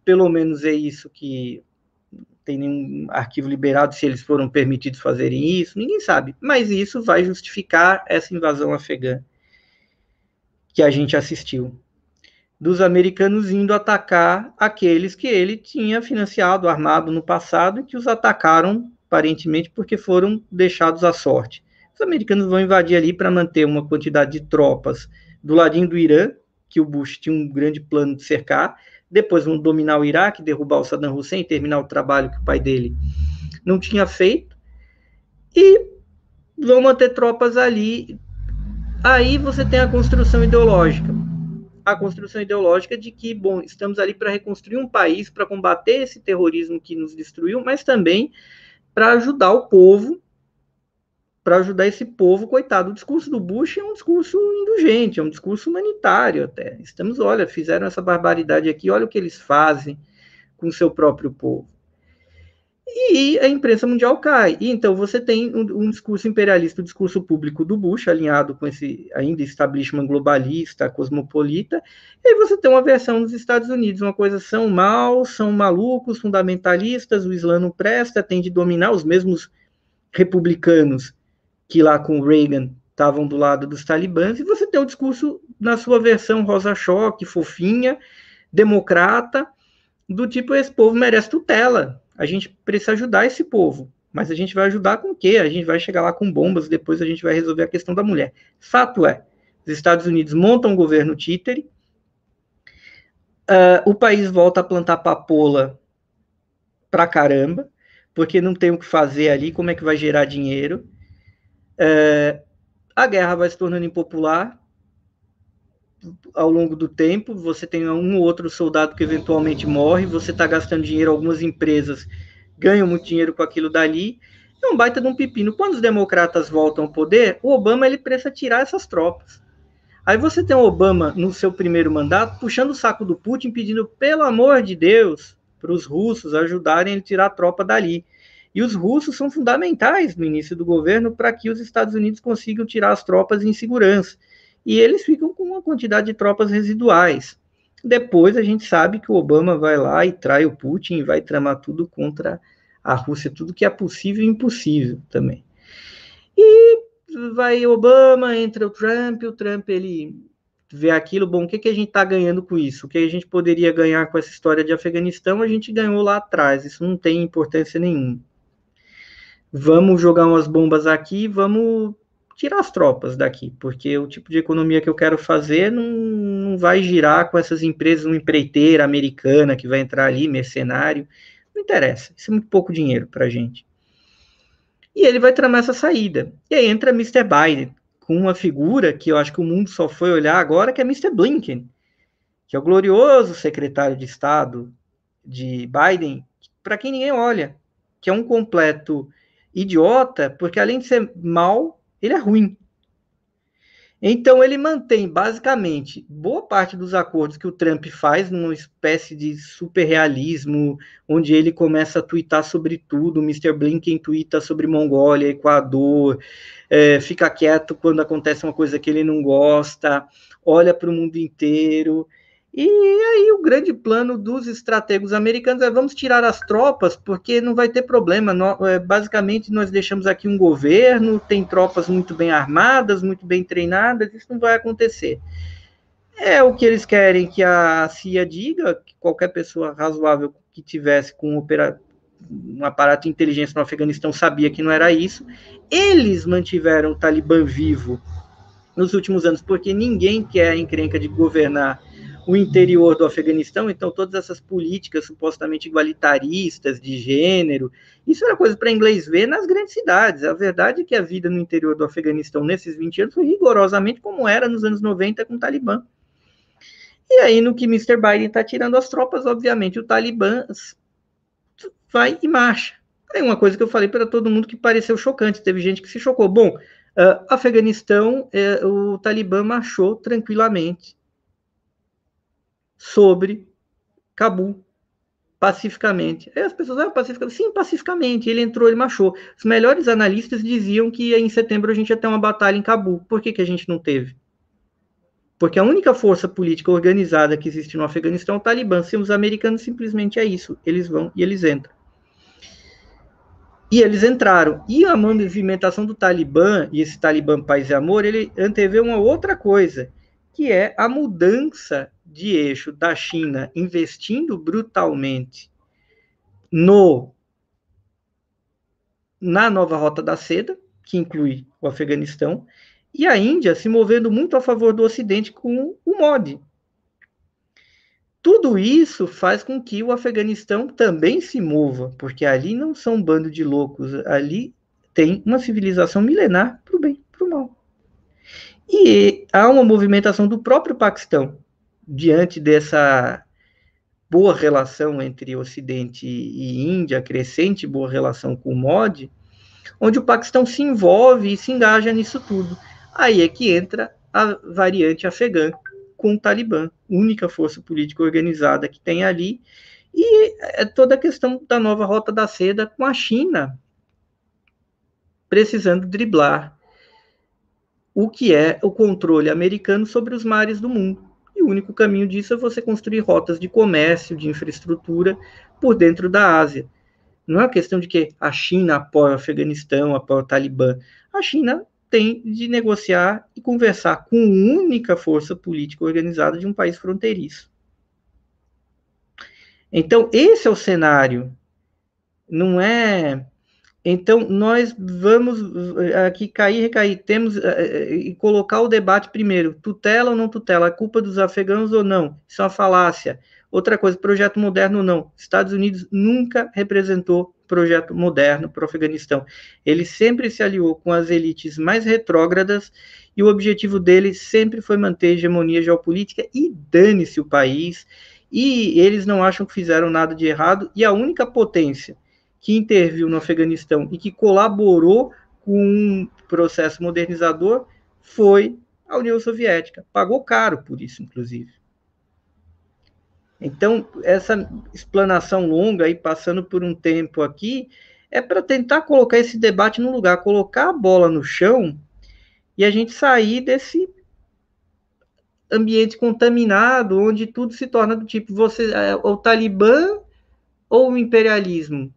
pelo menos é isso que tem nenhum arquivo liberado, se eles foram permitidos fazerem isso, ninguém sabe. Mas isso vai justificar essa invasão afegã que a gente assistiu. Dos americanos indo atacar aqueles que ele tinha financiado, armado no passado, e que os atacaram, aparentemente, porque foram deixados à sorte. Os americanos vão invadir ali para manter uma quantidade de tropas do ladinho do Irã, que o Bush tinha um grande plano de cercar, depois vão dominar o Iraque, derrubar o Saddam Hussein, terminar o trabalho que o pai dele não tinha feito, e vão manter tropas ali. Aí você tem a construção ideológica. A construção ideológica de que, bom, estamos ali para reconstruir um país, para combater esse terrorismo que nos destruiu, mas também para ajudar o povo para ajudar esse povo, coitado. O discurso do Bush é um discurso indulgente, é um discurso humanitário até. Estamos, olha, fizeram essa barbaridade aqui, olha o que eles fazem com o seu próprio povo. E a imprensa mundial cai. E então você tem um, um discurso imperialista, o um discurso público do Bush, alinhado com esse ainda establishment globalista, cosmopolita, e aí você tem uma versão dos Estados Unidos, uma coisa são maus, são malucos, fundamentalistas, o Islã não presta, tem de dominar os mesmos republicanos que lá com Reagan estavam do lado dos talibãs, e você tem o discurso na sua versão rosa-choque, fofinha, democrata, do tipo, esse povo merece tutela, a gente precisa ajudar esse povo, mas a gente vai ajudar com o quê? A gente vai chegar lá com bombas, depois a gente vai resolver a questão da mulher. Fato é, os Estados Unidos montam um governo títere, uh, o país volta a plantar papola pra caramba, porque não tem o que fazer ali, como é que vai gerar dinheiro, é, a guerra vai se tornando impopular ao longo do tempo. Você tem um ou outro soldado que eventualmente morre, você está gastando dinheiro, algumas empresas ganham muito dinheiro com aquilo dali. É um baita de um pepino. Quando os democratas voltam ao poder, o Obama ele precisa tirar essas tropas. Aí você tem o Obama no seu primeiro mandato puxando o saco do Putin, pedindo pelo amor de Deus para os russos ajudarem ele a tirar a tropa dali. E os russos são fundamentais no início do governo para que os Estados Unidos consigam tirar as tropas em segurança. E eles ficam com uma quantidade de tropas residuais. Depois a gente sabe que o Obama vai lá e trai o Putin e vai tramar tudo contra a Rússia, tudo que é possível e impossível também. E vai Obama, entra o Trump, o Trump ele vê aquilo, bom, o que, que a gente está ganhando com isso? O que a gente poderia ganhar com essa história de Afeganistão, a gente ganhou lá atrás, isso não tem importância nenhuma vamos jogar umas bombas aqui, vamos tirar as tropas daqui, porque o tipo de economia que eu quero fazer não, não vai girar com essas empresas, uma empreiteira americana que vai entrar ali, mercenário, não interessa, isso é muito pouco dinheiro para gente. E ele vai tramar essa saída. E aí entra Mr. Biden, com uma figura que eu acho que o mundo só foi olhar agora, que é Mr. Blinken, que é o glorioso secretário de Estado de Biden, para quem ninguém olha, que é um completo idiota, porque além de ser mal, ele é ruim. Então ele mantém basicamente boa parte dos acordos que o Trump faz numa espécie de superrealismo, onde ele começa a twittar sobre tudo, o Mr. Blinken twita sobre Mongólia, Equador, é, fica quieto quando acontece uma coisa que ele não gosta, olha para o mundo inteiro. E aí o grande plano dos estrategos americanos é vamos tirar as tropas, porque não vai ter problema. É, basicamente, nós deixamos aqui um governo, tem tropas muito bem armadas, muito bem treinadas, isso não vai acontecer. É o que eles querem que a CIA diga, que qualquer pessoa razoável que tivesse com opera, um aparato de inteligência no Afeganistão sabia que não era isso. Eles mantiveram o Talibã vivo nos últimos anos, porque ninguém quer a encrenca de governar o interior do Afeganistão, então todas essas políticas supostamente igualitaristas de gênero, isso era coisa para inglês ver nas grandes cidades. A verdade é que a vida no interior do Afeganistão nesses 20 anos foi rigorosamente como era nos anos 90 com o Talibã. E aí, no que Mr. Biden está tirando as tropas, obviamente o Talibã vai e marcha. É uma coisa que eu falei para todo mundo que pareceu chocante, teve gente que se chocou. Bom, uh, Afeganistão, uh, o Talibã marchou tranquilamente sobre Cabu pacificamente. Aí as pessoas, ah, pacificamente. Sim, pacificamente. Ele entrou, ele machou. Os melhores analistas diziam que em setembro a gente ia ter uma batalha em Cabu. Por que, que a gente não teve? Porque a única força política organizada que existe no Afeganistão é o Talibã. Se os americanos simplesmente é isso, eles vão e eles entram. E eles entraram. E a movimentação do Talibã, e esse Talibã Paz e Amor, ele anteveu uma outra coisa, que é a mudança de eixo da China investindo brutalmente no na nova rota da seda, que inclui o Afeganistão, e a Índia se movendo muito a favor do Ocidente com o MOD. Tudo isso faz com que o Afeganistão também se mova, porque ali não são um bando de loucos, ali tem uma civilização milenar para o bem, para o mal. E há uma movimentação do próprio Paquistão, diante dessa boa relação entre Ocidente e Índia, crescente boa relação com o MOD, onde o Paquistão se envolve e se engaja nisso tudo. Aí é que entra a variante afegã com o Talibã, única força política organizada que tem ali, e é toda a questão da nova rota da seda com a China precisando driblar o que é o controle americano sobre os mares do mundo o único caminho disso é você construir rotas de comércio, de infraestrutura por dentro da Ásia. Não é uma questão de que a China apoia o Afeganistão, apoia o Talibã. A China tem de negociar e conversar com a única força política organizada de um país fronteiriço. Então, esse é o cenário. Não é então, nós vamos eh, aqui cair, e recair, temos eh, eh, e colocar o debate primeiro, tutela ou não tutela, é culpa dos afegãos ou não, isso é uma falácia. Outra coisa, projeto moderno ou não, Estados Unidos nunca representou projeto moderno para o Afeganistão. Ele sempre se aliou com as elites mais retrógradas e o objetivo dele sempre foi manter hegemonia geopolítica e dane-se o país, e eles não acham que fizeram nada de errado, e a única potência que interviu no Afeganistão e que colaborou com um processo modernizador foi a União Soviética. Pagou caro por isso, inclusive. Então, essa explanação longa e passando por um tempo aqui, é para tentar colocar esse debate no lugar, colocar a bola no chão e a gente sair desse ambiente contaminado, onde tudo se torna do tipo você é, é o Talibã ou o imperialismo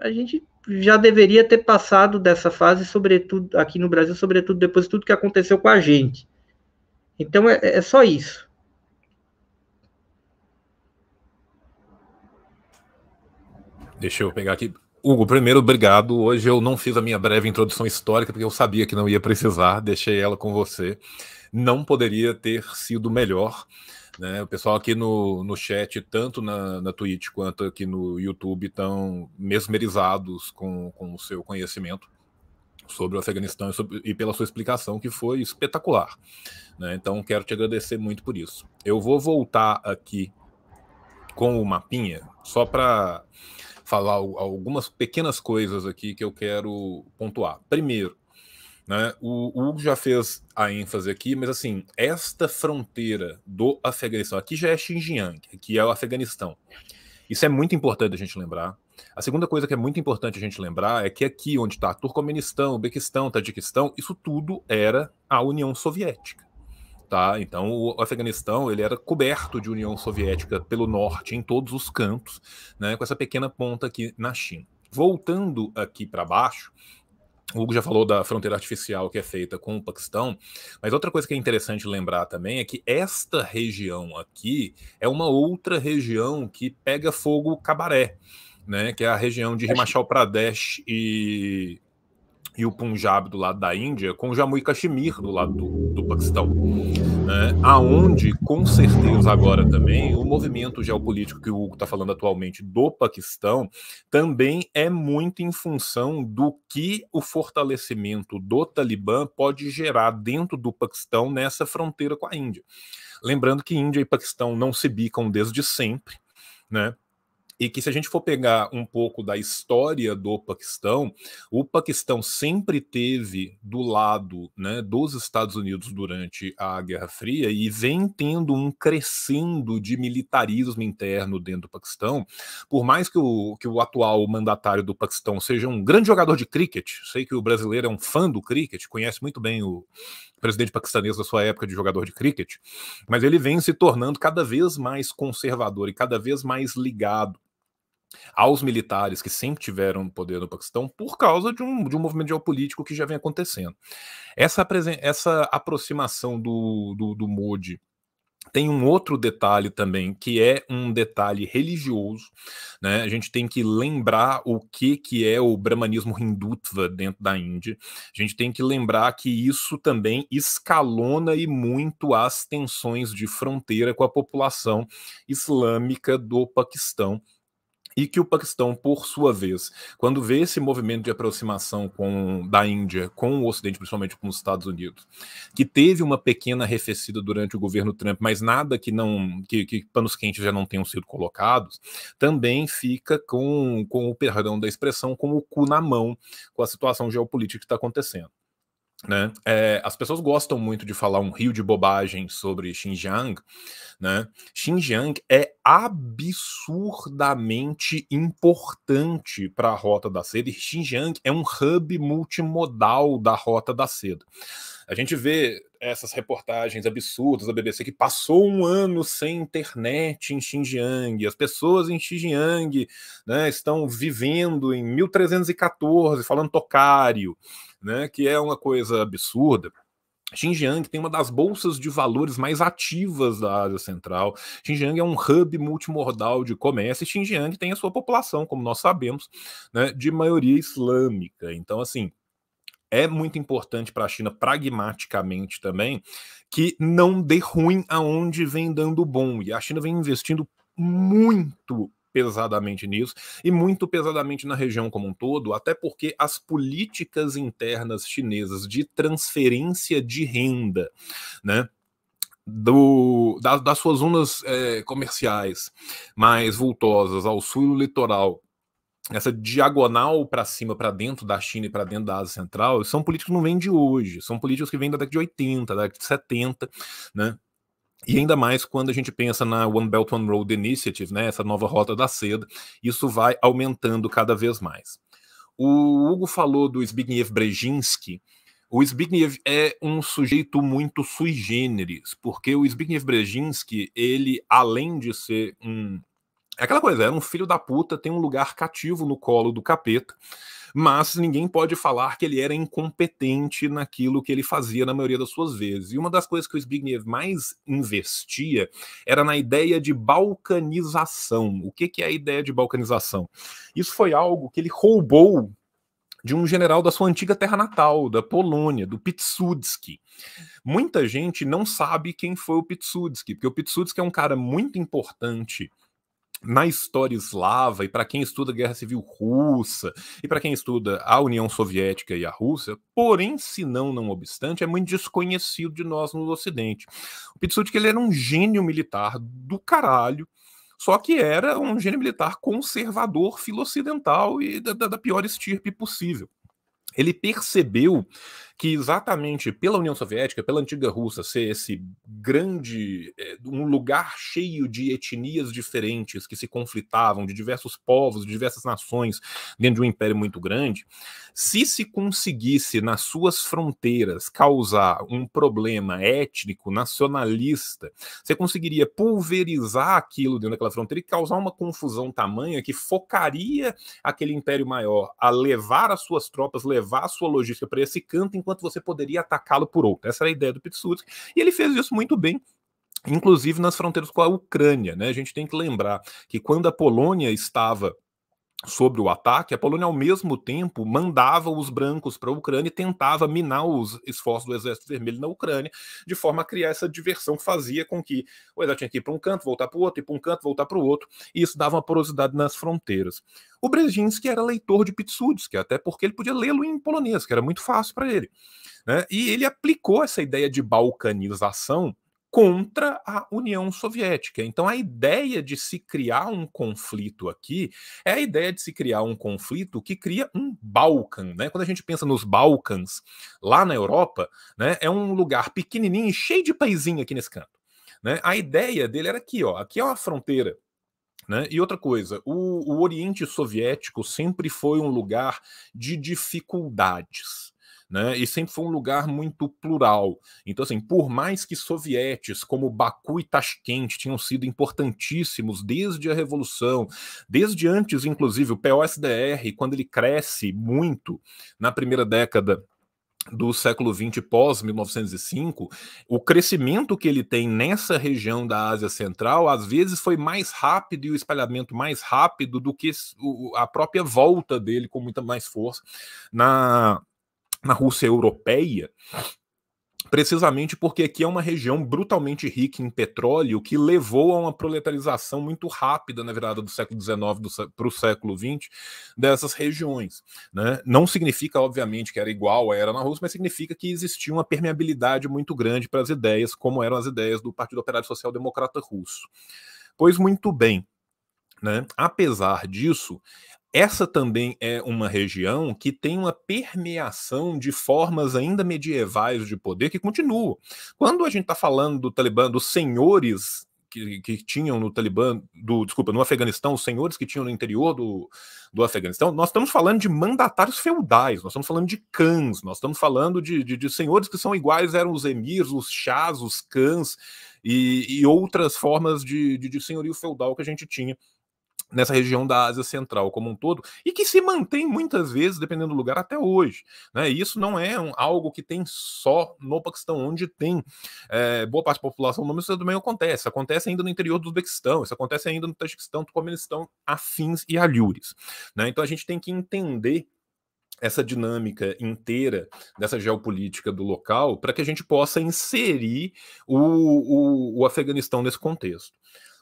a gente já deveria ter passado dessa fase, sobretudo aqui no Brasil, sobretudo depois de tudo que aconteceu com a gente. Então é, é só isso. Deixa eu pegar aqui. Hugo, primeiro, obrigado. Hoje eu não fiz a minha breve introdução histórica, porque eu sabia que não ia precisar, deixei ela com você. Não poderia ter sido melhor. Né? O pessoal aqui no, no chat, tanto na, na Twitch quanto aqui no YouTube, estão mesmerizados com, com o seu conhecimento sobre o Afeganistão e, sobre, e pela sua explicação, que foi espetacular. Né? Então, quero te agradecer muito por isso. Eu vou voltar aqui com o mapinha, só para falar algumas pequenas coisas aqui que eu quero pontuar. Primeiro, né? O, o Hugo já fez a ênfase aqui, mas assim, esta fronteira do Afeganistão, aqui já é Xinjiang, que é o Afeganistão. Isso é muito importante a gente lembrar. A segunda coisa que é muito importante a gente lembrar é que aqui onde está Turcomenistão, Ubequistão, Tajiquistão, isso tudo era a União Soviética. Tá? Então o Afeganistão ele era coberto de União Soviética pelo norte, em todos os cantos, né, com essa pequena ponta aqui na China. Voltando aqui para baixo, o Hugo já falou da fronteira artificial que é feita com o Paquistão, mas outra coisa que é interessante lembrar também é que esta região aqui é uma outra região que pega fogo cabaré, né? Que é a região de Himachal Pradesh e, e o Punjab do lado da Índia, com Jammu e Kashmir do lado do, do Paquistão né? aonde, com certeza, agora também, o movimento geopolítico que o Hugo está falando atualmente do Paquistão também é muito em função do que o fortalecimento do Talibã pode gerar dentro do Paquistão nessa fronteira com a Índia. Lembrando que Índia e Paquistão não se bicam desde sempre, né? e que se a gente for pegar um pouco da história do Paquistão, o Paquistão sempre teve do lado né, dos Estados Unidos durante a Guerra Fria e vem tendo um crescendo de militarismo interno dentro do Paquistão, por mais que o, que o atual mandatário do Paquistão seja um grande jogador de cricket, sei que o brasileiro é um fã do cricket, conhece muito bem o, presidente paquistanês da sua época de jogador de cricket, mas ele vem se tornando cada vez mais conservador e cada vez mais ligado aos militares que sempre tiveram poder no Paquistão por causa de um, de um movimento geopolítico que já vem acontecendo. Essa, essa aproximação do, do, do Modi tem um outro detalhe também, que é um detalhe religioso, né? A gente tem que lembrar o que que é o brahmanismo hindutva dentro da Índia. A gente tem que lembrar que isso também escalona e muito as tensões de fronteira com a população islâmica do Paquistão e que o Paquistão, por sua vez, quando vê esse movimento de aproximação com, da Índia com o Ocidente, principalmente com os Estados Unidos, que teve uma pequena arrefecida durante o governo Trump, mas nada que não que, que panos quentes já não tenham sido colocados, também fica com, com o perdão da expressão, com o cu na mão com a situação geopolítica que está acontecendo. Né? É, as pessoas gostam muito de falar um rio de bobagem sobre Xinjiang, né? Xinjiang é absurdamente importante para a Rota da Seda e Xinjiang é um hub multimodal da Rota da Seda. A gente vê essas reportagens absurdas da BBC que passou um ano sem internet em Xinjiang, as pessoas em Xinjiang né, estão vivendo em 1314 falando tocário, né, que é uma coisa absurda. Xinjiang tem uma das bolsas de valores mais ativas da Ásia Central. Xinjiang é um hub multimodal de comércio e Xinjiang tem a sua população, como nós sabemos, né, de maioria islâmica. Então, assim, é muito importante para a China pragmaticamente também que não dê ruim aonde vem dando bom. E a China vem investindo muito pesadamente nisso e muito pesadamente na região como um todo, até porque as políticas internas chinesas de transferência de renda, né? Do, da, das suas zonas é, eh, comerciais mais voltosas ao sul e litoral essa diagonal para cima, para dentro da China e para dentro da Ásia Central, são políticos que não vêm de hoje, são políticos que vêm da década de 80, da década de 70, né? E ainda mais quando a gente pensa na One Belt One Road Initiative, né, essa nova rota da seda, isso vai aumentando cada vez mais. O Hugo falou do Zbigniew Brzezinski. O Zbigniew é um sujeito muito sui generis, porque o Zbigniew Brzezinski, ele além de ser um é aquela coisa, era um filho da puta, tem um lugar cativo no colo do capeta, mas ninguém pode falar que ele era incompetente naquilo que ele fazia na maioria das suas vezes. E uma das coisas que o Zbigniew mais investia era na ideia de balcanização. O que, que é a ideia de balcanização? Isso foi algo que ele roubou de um general da sua antiga terra natal, da Polônia, do Pitsudski. Muita gente não sabe quem foi o Pitsudski, porque o Pitsudski é um cara muito importante na história eslava e para quem estuda a Guerra Civil Russa e para quem estuda a União Soviética e a Rússia, porém, se não, não obstante, é muito desconhecido de nós no Ocidente. O Piłsudski ele era um gênio militar do caralho, só que era um gênio militar conservador, filocidental e da, da pior estirpe possível. Ele percebeu que exatamente pela União Soviética, pela antiga Rússia, ser esse grande, eh, um lugar cheio de etnias diferentes que se conflitavam, de diversos povos, de diversas nações, dentro de um império muito grande, se se conseguisse nas suas fronteiras causar um problema étnico, nacionalista, você conseguiria pulverizar aquilo dentro daquela fronteira e causar uma confusão tamanha que focaria aquele império maior a levar as suas tropas, levar a sua logística para esse canto, enquanto você poderia atacá-lo por outra. Essa era a ideia do Piłsudski, e ele fez isso muito bem inclusive nas fronteiras com a Ucrânia. Né? A gente tem que lembrar que quando a Polônia estava sobre o ataque, a Polônia, ao mesmo tempo, mandava os brancos para a Ucrânia e tentava minar os esforços do Exército Vermelho na Ucrânia, de forma a criar essa diversão que fazia com que o Exército tinha que ir para um canto, voltar para o outro, ir para um canto, voltar para o outro, e isso dava uma porosidade nas fronteiras. O Brzezinski era leitor de Piłsudski, até porque ele podia lê-lo em polonês, que era muito fácil para ele. Né? E ele aplicou essa ideia de balcanização contra a União Soviética. Então, a ideia de se criar um conflito aqui é a ideia de se criar um conflito que cria um Balcão. Né? Quando a gente pensa nos Balcãs, lá na Europa, né, é um lugar pequenininho cheio de paizinho aqui nesse canto. Né? A ideia dele era aqui, ó, aqui é uma fronteira né? E outra coisa, o, o, Oriente Soviético sempre foi um lugar de dificuldades né? E sempre foi um lugar muito plural. Então, assim, por mais que sovietes como Baku e Tashkent tinham sido importantíssimos desde a Revolução, desde antes, inclusive, o POSDR, quando ele cresce muito na primeira década do século XX pós 1905, o crescimento que ele tem nessa região da Ásia Central às vezes foi mais rápido e o espalhamento mais rápido do que a própria volta dele com muita mais força na na Rússia europeia, precisamente porque aqui é uma região brutalmente rica em petróleo que levou a uma proletarização muito rápida na virada do século XIX para o século XX dessas regiões. Né? Não significa, obviamente, que era igual a era na Rússia, mas significa que existia uma permeabilidade muito grande para as ideias, como eram as ideias do Partido Operário Social Democrata Russo. Pois muito bem, né? Apesar disso, essa também é uma região que tem uma permeação de formas ainda medievais de poder que continuam. Quando a gente está falando do Talibã, dos senhores que, que, tinham no Talibã, do, desculpa, no Afeganistão, os senhores que tinham no interior do, do Afeganistão, nós estamos falando de mandatários feudais, nós estamos falando de cãs, nós estamos falando de, de, de senhores que são iguais, eram os emirs, os chás, os cãs e, e outras formas de, de, de senhorio feudal que a gente tinha nessa região da Ásia Central como um todo e que se mantém muitas vezes, dependendo do lugar, até hoje. Né? E isso não é um, algo que tem só no Paquistão, onde tem é, boa parte da população do isso também acontece. Isso acontece ainda no interior do Uzbequistão, isso acontece ainda no Tajiquistão, Turcomenistão, afins e alhures. Né? Então a gente tem que entender essa dinâmica inteira dessa geopolítica do local para que a gente possa inserir o, o, o Afeganistão nesse contexto.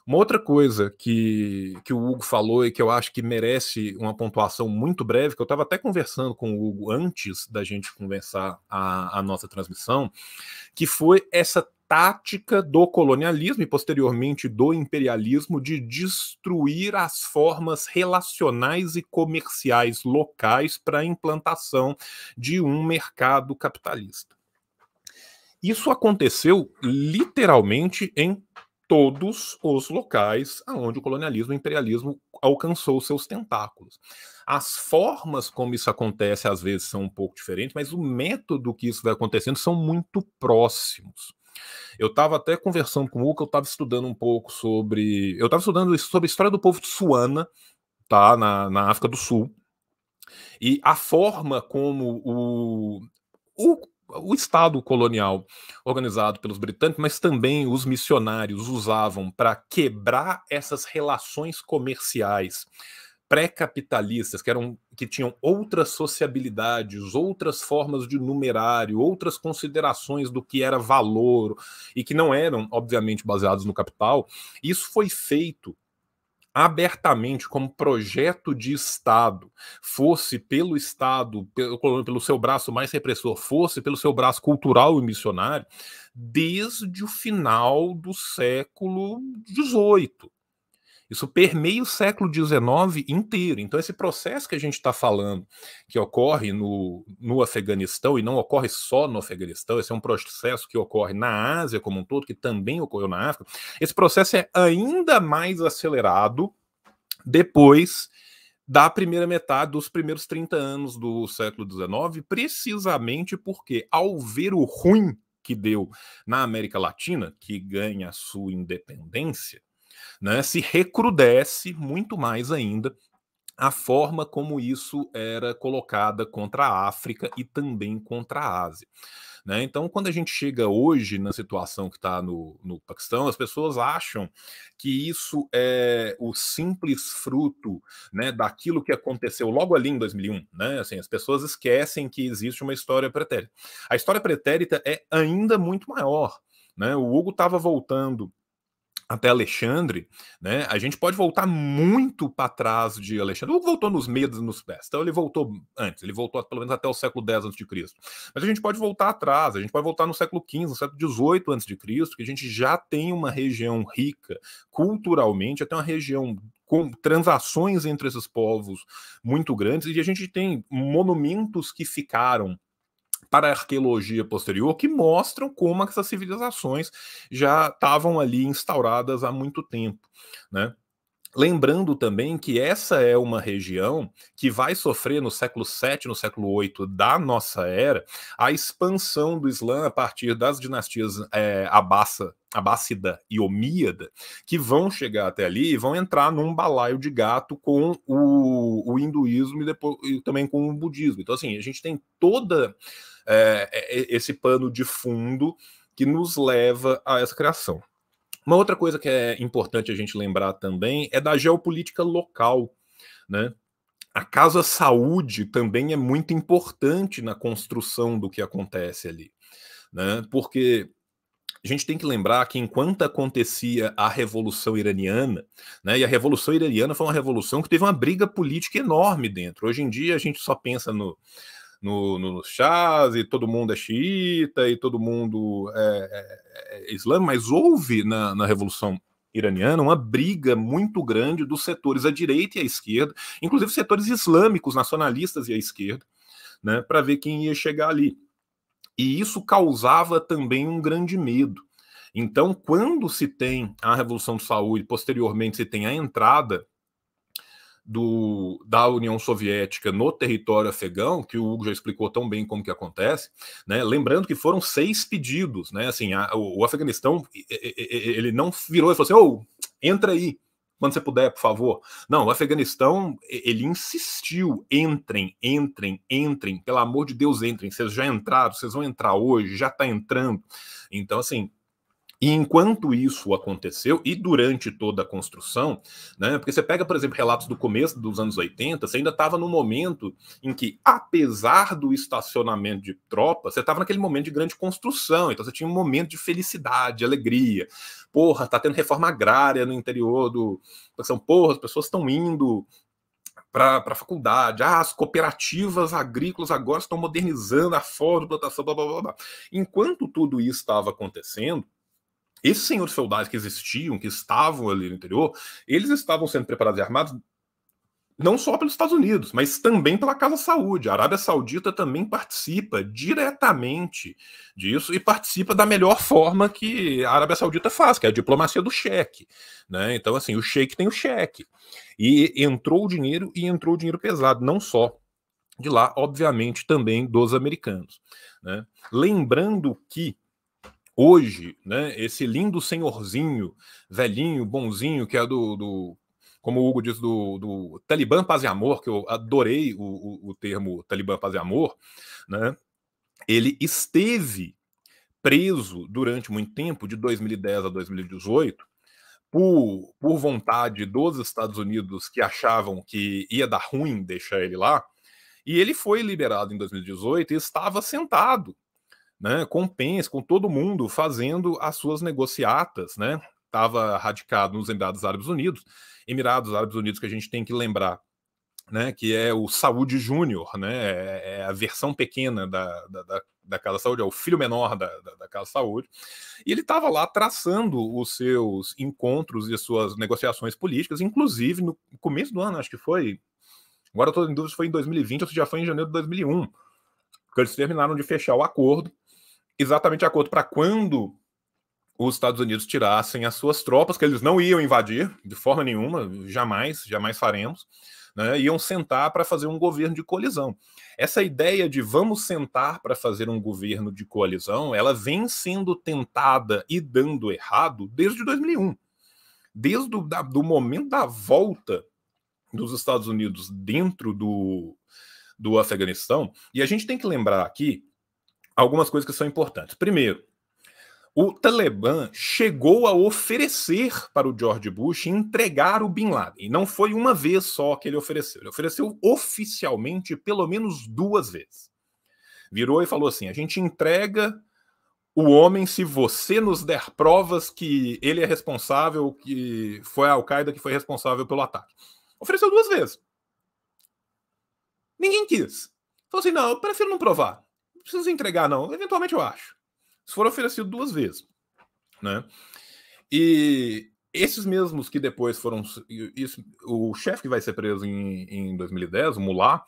Uma outra coisa que, que o Hugo falou e que eu acho que merece uma pontuação muito breve, que eu estava até conversando com o Hugo antes da gente conversar a, a nossa transmissão, que foi essa tática do colonialismo e posteriormente do imperialismo de destruir as formas relacionais e comerciais locais para a implantação de um mercado capitalista. Isso aconteceu literalmente em todos os locais onde o colonialismo e o imperialismo alcançou seus tentáculos. As formas como isso acontece às vezes são um pouco diferentes, mas o método que isso vai acontecendo são muito próximos. Eu estava até conversando com o Hugo, eu estava estudando um pouco sobre. Eu estava estudando sobre a história do povo de Suana, tá? Na, na África do Sul. E a forma como o, o o Estado colonial organizado pelos britânicos, mas também os missionários usavam para quebrar essas relações comerciais pré-capitalistas, que eram que tinham outras sociabilidades, outras formas de numerário, outras considerações do que era valor e que não eram obviamente baseados no capital. Isso foi feito abertamente como projeto de Estado, fosse pelo Estado, pelo, pelo seu braço mais repressor, fosse pelo seu braço cultural e missionário, desde o final do século XVIII. Isso permeia o século XIX inteiro. Então, esse processo que a gente está falando, que ocorre no, no Afeganistão, e não ocorre só no Afeganistão, esse é um processo que ocorre na Ásia como um todo, que também ocorreu na África, esse processo é ainda mais acelerado depois da primeira metade dos primeiros 30 anos do século XIX, precisamente porque, ao ver o ruim que deu na América Latina, que ganha a sua independência, né, se recrudesce muito mais ainda a forma como isso era colocada contra a África e também contra a Ásia. Né? Então, quando a gente chega hoje na situação que está no, no Paquistão, as pessoas acham que isso é o simples fruto né, daquilo que aconteceu logo ali em 2001. Né? Assim, as pessoas esquecem que existe uma história pretérita. A história pretérita é ainda muito maior. Né? O Hugo estava voltando até Alexandre, né? A gente pode voltar muito para trás de Alexandre. Ele voltou nos medos nos pés. Então ele voltou antes, ele voltou pelo menos até o século 10 antes de Cristo. Mas a gente pode voltar atrás, a gente pode voltar no século XV, no século XVIII antes de Cristo, que a gente já tem uma região rica culturalmente, até uma região com transações entre esses povos muito grandes e a gente tem monumentos que ficaram para a arqueologia posterior que mostram como essas civilizações já estavam ali instauradas há muito tempo, né? Lembrando também que essa é uma região que vai sofrer no século VII, no século VIII da nossa era, a expansão do Islã a partir das dinastias é, abassa, abássida e omíada, que vão chegar até ali e vão entrar num balaio de gato com o, o hinduísmo e, depois, e também com o budismo. Então, assim, a gente tem toda é, é, é, esse pano de fundo que nos leva a essa criação. Uma outra coisa que é importante a gente lembrar também é da geopolítica local, né? A casa saúde também é muito importante na construção do que acontece ali, né? Porque a gente tem que lembrar que enquanto acontecia a Revolução Iraniana, né, e a Revolução Iraniana foi uma revolução que teve uma briga política enorme dentro. Hoje em dia a gente só pensa no, no, no, nos chás, e todo mundo é xiita, e todo mundo é, é, é islã, mas houve na, na Revolução iraniana, uma briga muito grande dos setores à direita e à esquerda, inclusive setores islâmicos, nacionalistas e à esquerda, né, para ver quem ia chegar ali. E isso causava também um grande medo. Então, quando se tem a Revolução do Saúde, posteriormente se tem a entrada do, da União Soviética no território afegão, que o Hugo já explicou tão bem como que acontece, né? Lembrando que foram seis pedidos, né? Assim, a, o, o, Afeganistão ele não virou e falou assim: oh, entra aí, quando você puder, por favor. Não, o Afeganistão, ele insistiu: entrem, entrem, entrem, pelo amor de Deus, entrem. Vocês já entraram, vocês vão entrar hoje, já está entrando. Então, assim, e enquanto isso aconteceu, e durante toda a construção, né, porque você pega, por exemplo, relatos do começo dos anos 80, você ainda estava no momento em que, apesar do estacionamento de tropas, você estava naquele momento de grande construção, então você tinha um momento de felicidade, de alegria. Porra, está tendo reforma agrária no interior do. São porra, as pessoas estão indo para a faculdade. Ah, as cooperativas agrícolas agora estão modernizando a forma de plantação, blá, blá, blá, blá. Enquanto tudo isso estava acontecendo, esses senhores feudais que existiam, que estavam ali no interior, eles estavam sendo preparados e armados não só pelos Estados Unidos, mas também pela Casa Saúde. A Arábia Saudita também participa diretamente disso e participa da melhor forma que a Arábia Saudita faz, que é a diplomacia do cheque. Né? Então, assim, o cheque tem o cheque. E entrou o dinheiro e entrou o dinheiro pesado, não só de lá, obviamente, também dos americanos. Né? Lembrando que hoje, né, esse lindo senhorzinho, velhinho, bonzinho, que é do, do como o Hugo diz, do, do Talibã Paz e Amor, que eu adorei o, o, o termo Talibã Paz e Amor, né, ele esteve preso durante muito tempo, de 2010 a 2018, por, por vontade dos Estados Unidos que achavam que ia dar ruim deixar ele lá, e ele foi liberado em 2018 e estava sentado né, com Pence, com todo mundo fazendo as suas negociatas, né? Estava radicado nos Emirados Árabes Unidos, Emirados Árabes Unidos que a gente tem que lembrar, né, que é o Saúde Júnior, né, é, é a versão pequena da, da, da, da Casa Saúde, é o filho menor da, da, da Casa Saúde, e ele estava lá traçando os seus encontros e as suas negociações políticas, inclusive no começo do ano, acho que foi, agora estou em dúvida se foi em 2020 ou se já foi em janeiro de 2001, que eles terminaram de fechar o acordo, exatamente de acordo para quando os Estados Unidos tirassem as suas tropas, que eles não iam invadir de forma nenhuma, jamais, jamais faremos, né, iam sentar para fazer um governo de colisão. Essa ideia de vamos sentar para fazer um governo de colisão, ela vem sendo tentada e dando errado desde 2001. Desde o da, do momento da volta dos Estados Unidos dentro do, do Afeganistão, e a gente tem que lembrar aqui algumas coisas que são importantes. Primeiro, o Talibã chegou a oferecer para o George Bush entregar o Bin Laden. E não foi uma vez só que ele ofereceu. Ele ofereceu oficialmente pelo menos duas vezes. Virou e falou assim: a gente entrega o homem se você nos der provas que ele é responsável, que foi a Al-Qaeda que foi responsável pelo ataque. Ofereceu duas vezes. Ninguém quis. Falou assim: não, eu prefiro não provar preciso entregar, não. Eventualmente eu acho. se for oferecido duas vezes. Né? E esses mesmos que depois foram. Isso, o chefe que vai ser preso em, em 2010, o Mulá,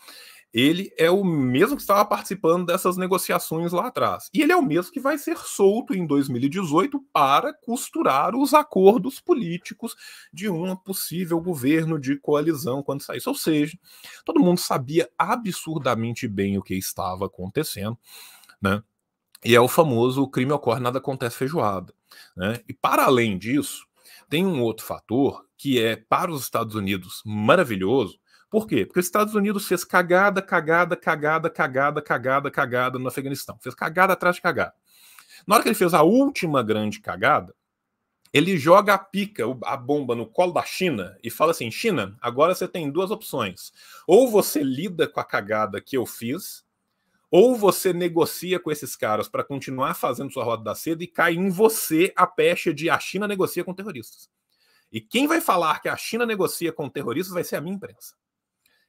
ele é o mesmo que estava participando dessas negociações lá atrás. E ele é o mesmo que vai ser solto em 2018 para costurar os acordos políticos de um possível governo de coalizão quando saísse. Ou seja, todo mundo sabia absurdamente bem o que estava acontecendo, né? E é o famoso crime ocorre, nada acontece feijoada. Né? E para além disso, tem um outro fator que é para os Estados Unidos maravilhoso, por quê? Porque os Estados Unidos fez cagada, cagada, cagada, cagada, cagada, cagada no Afeganistão. Fez cagada atrás de cagada. Na hora que ele fez a última grande cagada, ele joga a pica, a bomba no colo da China e fala assim: China, agora você tem duas opções. Ou você lida com a cagada que eu fiz, ou você negocia com esses caras para continuar fazendo sua roda da seda e cai em você a pecha de a China negocia com terroristas. E quem vai falar que a China negocia com terroristas vai ser a minha imprensa.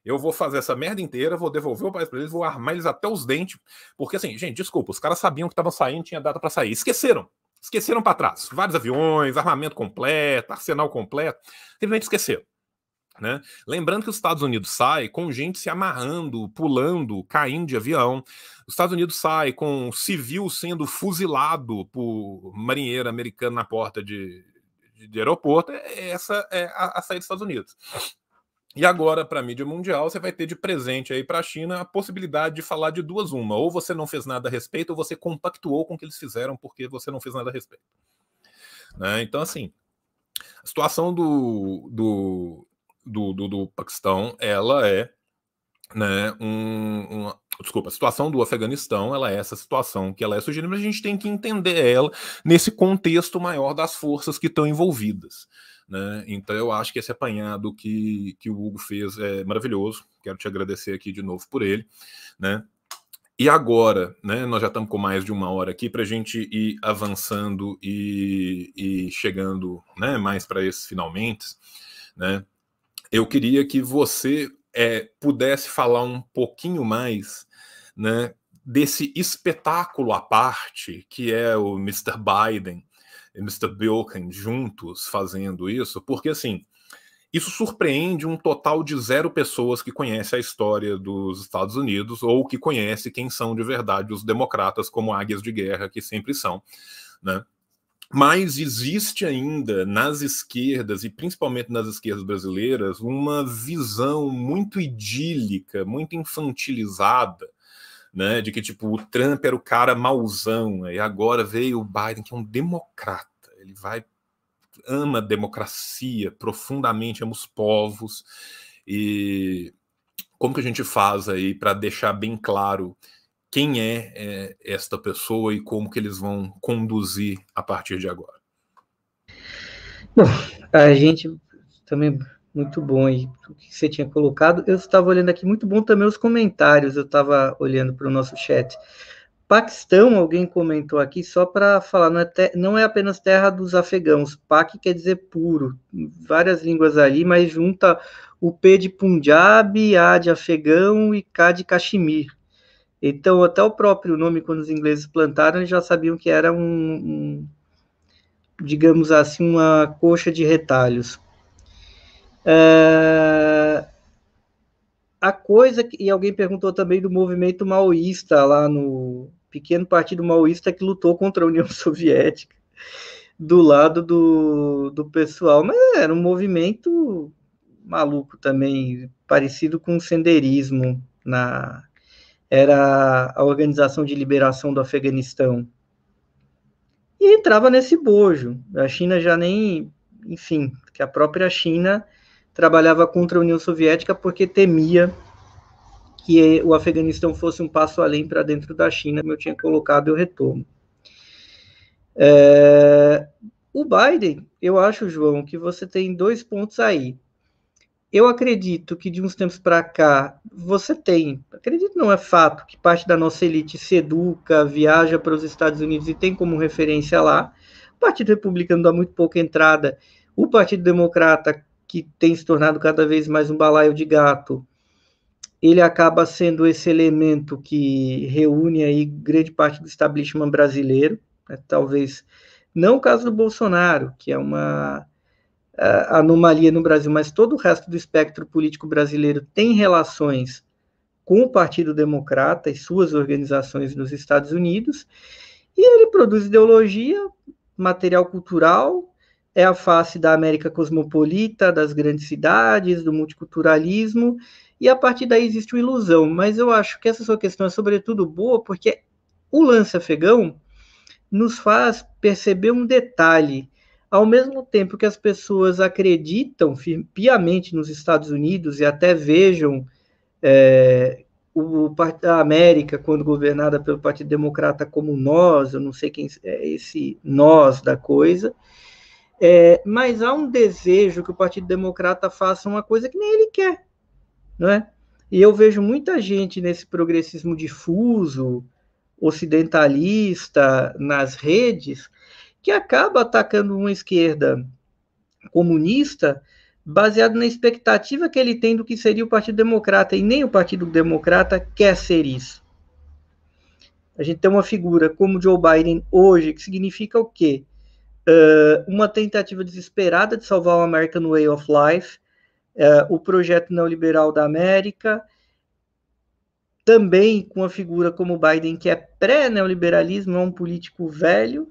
Eu vou fazer essa merda inteira, vou devolver o país para eles, vou armar eles até os dentes. Porque, assim, gente, desculpa, os caras sabiam que estavam saindo, tinha data para sair. Esqueceram. Esqueceram para trás. Vários aviões, armamento completo, arsenal completo. Simplesmente esqueceram. Né? Lembrando que os Estados Unidos sai com gente se amarrando, pulando, caindo de avião. Os Estados Unidos sai com civil sendo fuzilado por marinheiro americano na porta de, de, de aeroporto. É, essa é a, a saída dos Estados Unidos. E agora, para a mídia mundial, você vai ter de presente aí para a China a possibilidade de falar de duas uma. Ou você não fez nada a respeito, ou você compactuou com o que eles fizeram porque você não fez nada a respeito. Né? Então, assim, a situação do, do, do, do, do Paquistão, ela é né, um, uma, desculpa, a situação do Afeganistão, ela é essa situação que ela é sugerida, mas a gente tem que entender ela nesse contexto maior das forças que estão envolvidas. Né? Então eu acho que esse apanhado que, que o Hugo fez é maravilhoso. Quero te agradecer aqui de novo por ele. Né? E agora, né, nós já estamos com mais de uma hora aqui para a gente ir avançando e, e chegando né, mais para esses finalmente. Né? Eu queria que você é, pudesse falar um pouquinho mais né, desse espetáculo à parte que é o Mr. Biden, Mr. Bilken juntos fazendo isso, porque assim, isso surpreende um total de zero pessoas que conhece a história dos Estados Unidos ou que conhece quem são de verdade os democratas como águias de guerra que sempre são, né? Mas existe ainda nas esquerdas, e principalmente nas esquerdas brasileiras, uma visão muito idílica, muito infantilizada né, de que tipo o Trump era o cara mauzão, e agora veio o Biden que é um democrata, ele vai ama a democracia profundamente, ama os povos e como que a gente faz aí para deixar bem claro quem é, é, esta pessoa e como que eles vão conduzir a partir de agora? Bom, a gente também muito bom aí o que você tinha colocado. Eu estava olhando aqui muito bom também os comentários. Eu estava olhando para o nosso chat. Paquistão, alguém comentou aqui, só para falar, não é, não é, apenas terra dos afegãos, Pak quer dizer puro, várias línguas ali, mas junta o P de Punjab, A de afegão e K de Caxemir. Então, até o próprio nome, quando os ingleses plantaram, eles já sabiam que era um, um digamos assim, uma coxa de retalhos. É a coisa que, e alguém perguntou também do movimento maoísta lá no pequeno partido maoísta que lutou contra a União Soviética do lado do, do pessoal, mas era um movimento maluco também, parecido com o senderismo na era a Organização de Liberação do Afeganistão. E entrava nesse bojo. A China já nem, enfim, que a própria China trabalhava contra a União Soviética porque temia que o Afeganistão fosse um passo além para dentro da China, como eu tinha colocado, eu retomo. É, o Biden, eu acho, João, que você tem dois pontos aí. Eu acredito que de uns tempos para cá você tem, acredito não é fato, que parte da nossa elite se educa, viaja para os Estados Unidos e tem como referência lá. O Partido Republicano dá muito pouca entrada. O Partido Democrata, que tem se tornado cada vez mais um balaio de gato, ele acaba sendo esse elemento que reúne aí grande parte do establishment brasileiro, né? talvez não o caso do Bolsonaro, que é uma anomalia no Brasil, mas todo o resto do espectro político brasileiro tem relações com o Partido Democrata e suas organizações nos Estados Unidos, e ele produz ideologia, material cultural, é a face da América cosmopolita, das grandes cidades, do multiculturalismo, e a partir daí existe uma ilusão. Mas eu acho que essa sua questão é, sobretudo, boa, porque o lance afegão nos faz perceber um detalhe. Ao mesmo tempo que as pessoas acreditam piamente nos Estados Unidos e até vejam é, o, a América, quando governada pelo Partido Democrata, como nós, eu não sei quem é esse nós da coisa, é, mas há um desejo que o Partido Democrata faça uma coisa que nem ele quer, é? E eu vejo muita gente nesse progressismo difuso, ocidentalista, nas redes, que acaba atacando uma esquerda comunista baseado na expectativa que ele tem do que seria o Partido Democrata, e nem o Partido Democrata quer ser isso. A gente tem uma figura como Joe Biden hoje, que significa o quê? Uh, uma tentativa desesperada de salvar o American Way of Life, uh, o projeto neoliberal da América, também com uma figura como Biden, que é pré-neoliberalismo, é um político velho,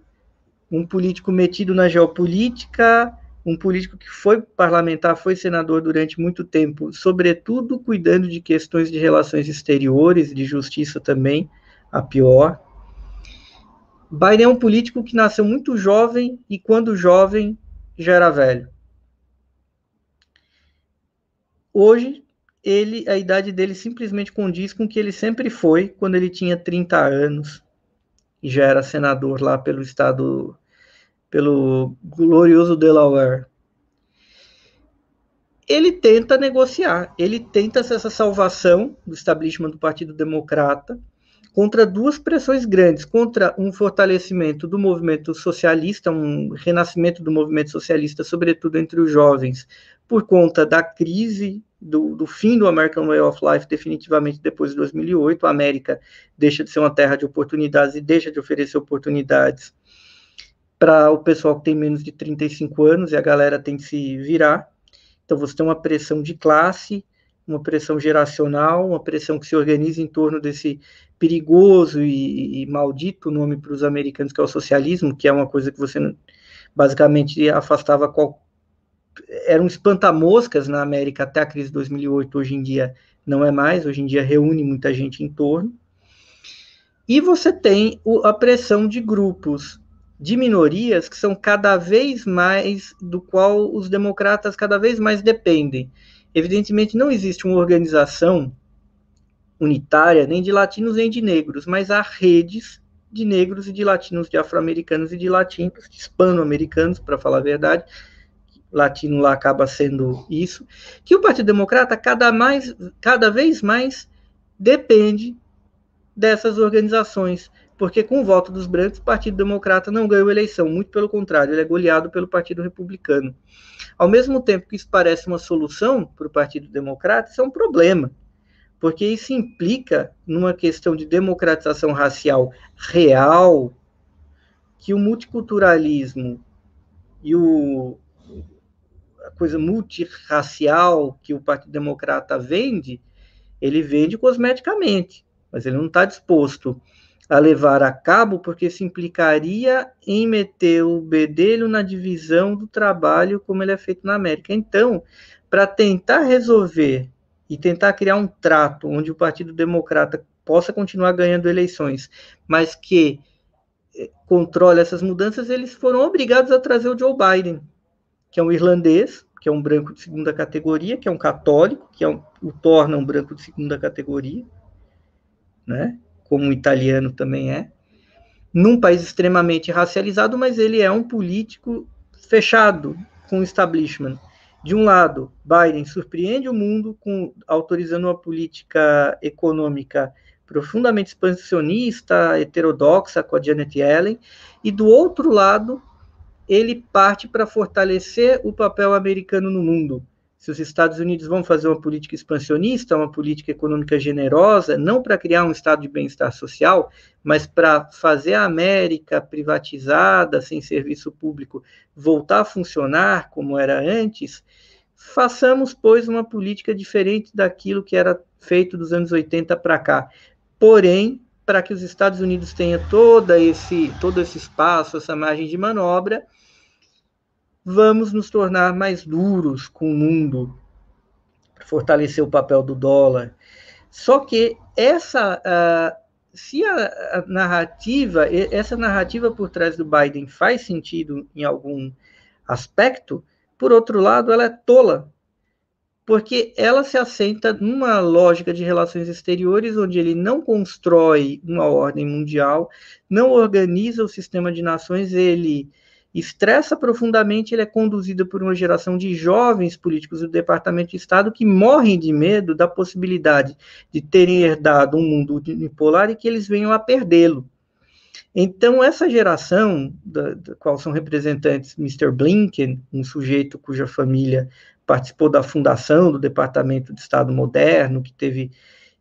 um político metido na geopolítica, um político que foi parlamentar, foi senador durante muito tempo, sobretudo cuidando de questões de relações exteriores, de justiça também, a pior. Biden é um político que nasceu muito jovem e, quando jovem, já era velho. Hoje, ele, a idade dele simplesmente condiz com o que ele sempre foi quando ele tinha 30 anos e já era senador lá pelo estado, pelo glorioso Delaware. Ele tenta negociar, ele tenta essa salvação do establishment do Partido Democrata contra duas pressões grandes, contra um fortalecimento do movimento socialista, um renascimento do movimento socialista, sobretudo entre os jovens, por conta da crise do, do, fim do American Way of Life definitivamente depois de 2008. A América deixa de ser uma terra de oportunidades e deixa de oferecer oportunidades para o pessoal que tem menos de 35 anos e a galera tem que se virar. Então você tem uma pressão de classe, uma pressão geracional, uma pressão que se organiza em torno desse perigoso e, e maldito nome para os americanos que é o socialismo, que é uma coisa que você basicamente afastava qualquer era um espantamoscas na América até a crise de 2008, hoje em dia não é mais, hoje em dia reúne muita gente em torno. E você tem o, a pressão de grupos de minorias que são cada vez mais do qual os democratas cada vez mais dependem. Evidentemente não existe uma organização unitária nem de latinos nem de negros, mas há redes de negros e de latinos, de afro-americanos e de latinos, hispano-americanos, para falar a verdade, latino lá acaba sendo isso, que o Partido Democrata cada, mais, cada vez mais depende dessas organizações, porque com o voto dos brancos, o Partido Democrata não ganhou eleição, muito pelo contrário, ele é goleado pelo Partido Republicano. Ao mesmo tempo que isso parece uma solução para o Partido Democrata, isso é um problema, porque isso implica numa questão de democratização racial real, que o multiculturalismo e o a coisa multirracial que o Partido Democrata vende, ele vende cosmeticamente, mas ele não está disposto a levar a cabo porque se implicaria em meter o bedelho na divisão do trabalho como ele é feito na América. Então, para tentar resolver e tentar criar um trato onde o Partido Democrata possa continuar ganhando eleições, mas que eh, controle essas mudanças, eles foram obrigados a trazer o Joe Biden, que é um irlandês, que é um branco de segunda categoria, que é um católico, que é um, o torna um branco de segunda categoria, né? como o um italiano também é, num país extremamente racializado, mas ele é um político fechado com o establishment. De um lado, Biden surpreende o mundo com, autorizando uma política econômica profundamente expansionista, heterodoxa, com a Janet Yellen, e do outro lado, ele parte para fortalecer o papel americano no mundo. Se os Estados Unidos vão fazer uma política expansionista, uma política econômica generosa, não para criar um estado de bem-estar social, mas para fazer a América privatizada, sem serviço público, voltar a funcionar como era antes, façamos, pois, uma política diferente daquilo que era feito dos anos 80 para cá. Porém, para que os Estados Unidos tenham todo esse, todo esse espaço, essa margem de manobra, vamos nos tornar mais duros com o mundo, fortalecer o papel do dólar. Só que essa. Uh, se a, a narrativa, essa narrativa por trás do Biden faz sentido em algum aspecto, por outro lado, ela é tola, porque ela se assenta numa lógica de relações exteriores onde ele não constrói uma ordem mundial, não organiza o sistema de nações, ele estressa profundamente, ele é conduzido por uma geração de jovens políticos do Departamento de Estado que morrem de medo da possibilidade de terem herdado um mundo unipolar e que eles venham a perdê-lo. Então, essa geração, da, da, qual são representantes Mr. Blinken, um sujeito cuja família participou da fundação do Departamento de Estado Moderno, que teve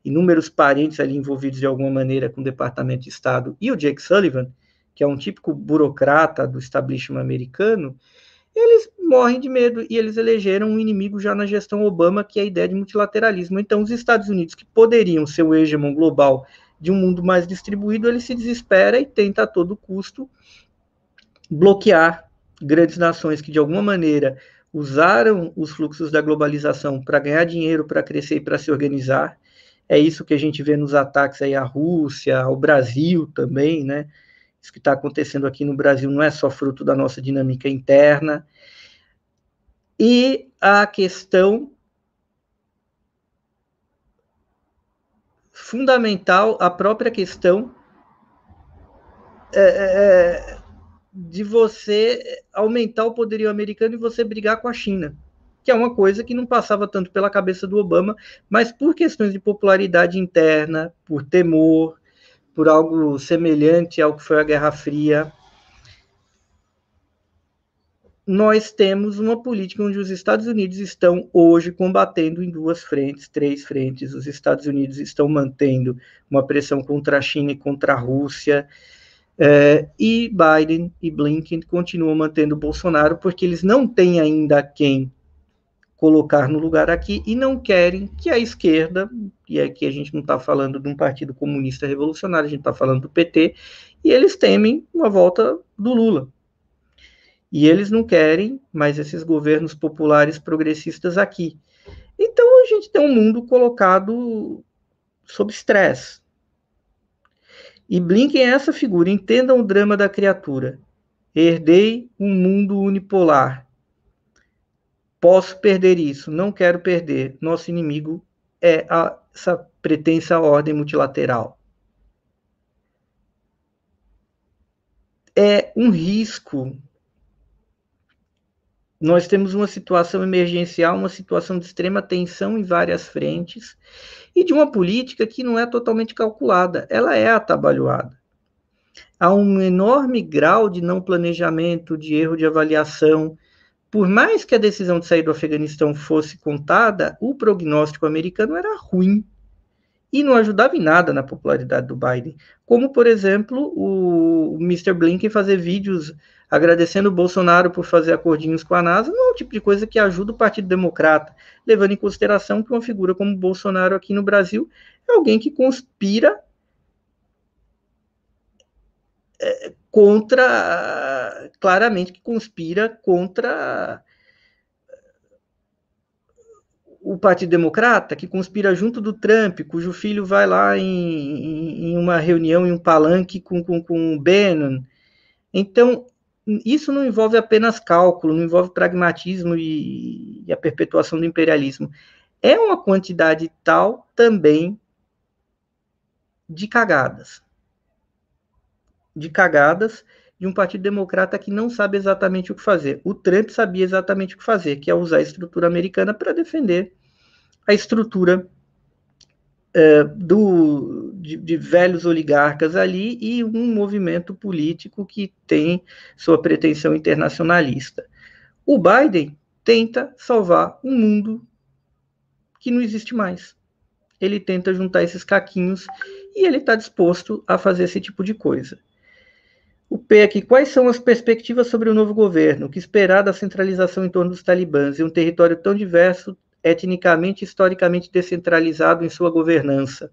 inúmeros parentes ali envolvidos de alguma maneira com o Departamento de Estado, e o Jake Sullivan, que é um típico burocrata do establishment americano, eles morrem de medo e eles elegeram um inimigo já na gestão Obama, que é a ideia de multilateralismo. Então, os Estados Unidos, que poderiam ser o hegemon global de um mundo mais distribuído, ele se desespera e tenta a todo custo bloquear grandes nações que, de alguma maneira, usaram os fluxos da globalização para ganhar dinheiro, para crescer e para se organizar. É isso que a gente vê nos ataques aí à Rússia, ao Brasil também, né? Isso que está acontecendo aqui no Brasil não é só fruto da nossa dinâmica interna. E a questão fundamental, a própria questão é, é, é, de você aumentar o poderio americano e você brigar com a China, que é uma coisa que não passava tanto pela cabeça do Obama, mas por questões de popularidade interna, por temor, por algo semelhante ao que foi a Guerra Fria. Nós temos uma política onde os Estados Unidos estão hoje combatendo em duas frentes, três frentes. Os Estados Unidos estão mantendo uma pressão contra a China e contra a Rússia. É, e Biden e Blinken continuam mantendo Bolsonaro porque eles não têm ainda quem colocar no lugar aqui e não querem que a esquerda, e aqui a gente não está falando de um partido comunista revolucionário, a gente está falando do PT, e eles temem uma volta do Lula. E eles não querem mais esses governos populares progressistas aqui. Então a gente tem um mundo colocado sob estresse. E Blinken é essa figura, entendam o drama da criatura. Herdei um mundo unipolar Posso perder isso, não quero perder. Nosso inimigo é a, essa pretensa ordem multilateral. É um risco. Nós temos uma situação emergencial, uma situação de extrema tensão em várias frentes, e de uma política que não é totalmente calculada, ela é atabalhoada. Há um enorme grau de não planejamento, de erro de avaliação, por mais que a decisão de sair do Afeganistão fosse contada, o prognóstico americano era ruim e não ajudava em nada na popularidade do Biden. Como, por exemplo, o Mr. Blinken fazer vídeos agradecendo o Bolsonaro por fazer acordinhos com a NASA, não é o tipo de coisa que ajuda o Partido Democrata, levando em consideração que uma figura como o Bolsonaro aqui no Brasil é alguém que conspira. É, contra, claramente que conspira contra o Partido Democrata, que conspira junto do Trump, cujo filho vai lá em, em, em uma reunião, em um palanque com, com, com o Bannon. Então, isso não envolve apenas cálculo, não envolve pragmatismo e, e a perpetuação do imperialismo. É uma quantidade tal também de cagadas de cagadas de um partido democrata que não sabe exatamente o que fazer. O Trump sabia exatamente o que fazer, que é usar a estrutura americana para defender a estrutura uh, do, de, de, velhos oligarcas ali e um movimento político que tem sua pretensão internacionalista. O Biden tenta salvar um mundo que não existe mais. Ele tenta juntar esses caquinhos e ele está disposto a fazer esse tipo de coisa. O P aqui, quais são as perspectivas sobre o novo governo? O que esperar da centralização em torno dos talibãs e um território tão diverso, etnicamente e historicamente descentralizado em sua governança?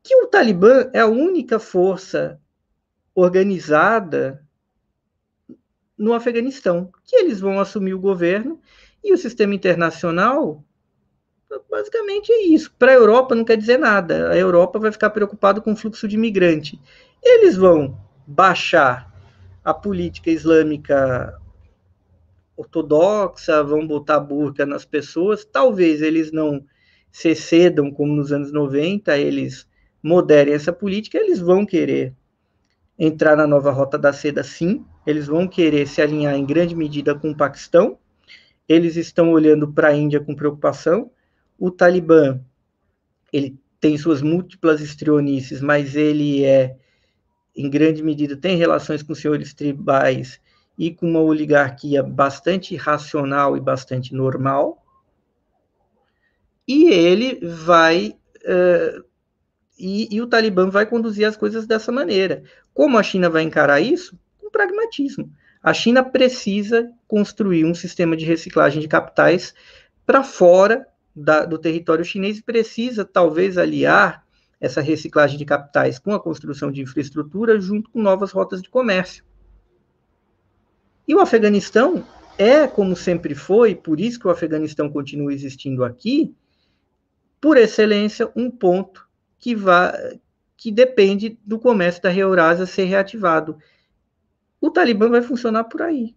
Que o Talibã é a única força organizada no Afeganistão, que eles vão assumir o governo e o sistema internacional basicamente é isso. Para a Europa não quer dizer nada. A Europa vai ficar preocupada com o fluxo de imigrante. Eles vão baixar a política islâmica ortodoxa, vão botar burca nas pessoas. Talvez eles não se cedam como nos anos 90, eles moderem essa política, eles vão querer entrar na nova rota da seda, sim. Eles vão querer se alinhar em grande medida com o Paquistão. Eles estão olhando para a Índia com preocupação. O Talibã, ele tem suas múltiplas estrionices, mas ele é em grande medida, tem relações com senhores tribais e com uma oligarquia bastante racional e bastante normal. E ele vai. Uh, e, e, o Talibã vai conduzir as coisas dessa maneira. Como a China vai encarar isso? Com pragmatismo. A China precisa construir um sistema de reciclagem de capitais para fora da, do território chinês e precisa, talvez, aliar essa reciclagem de capitais com a construção de infraestrutura junto com novas rotas de comércio. E o Afeganistão é, como sempre foi, por isso que o Afeganistão continua existindo aqui, por excelência, um ponto que, vá, que depende do comércio da Eurásia ser reativado. O Talibã vai funcionar por aí.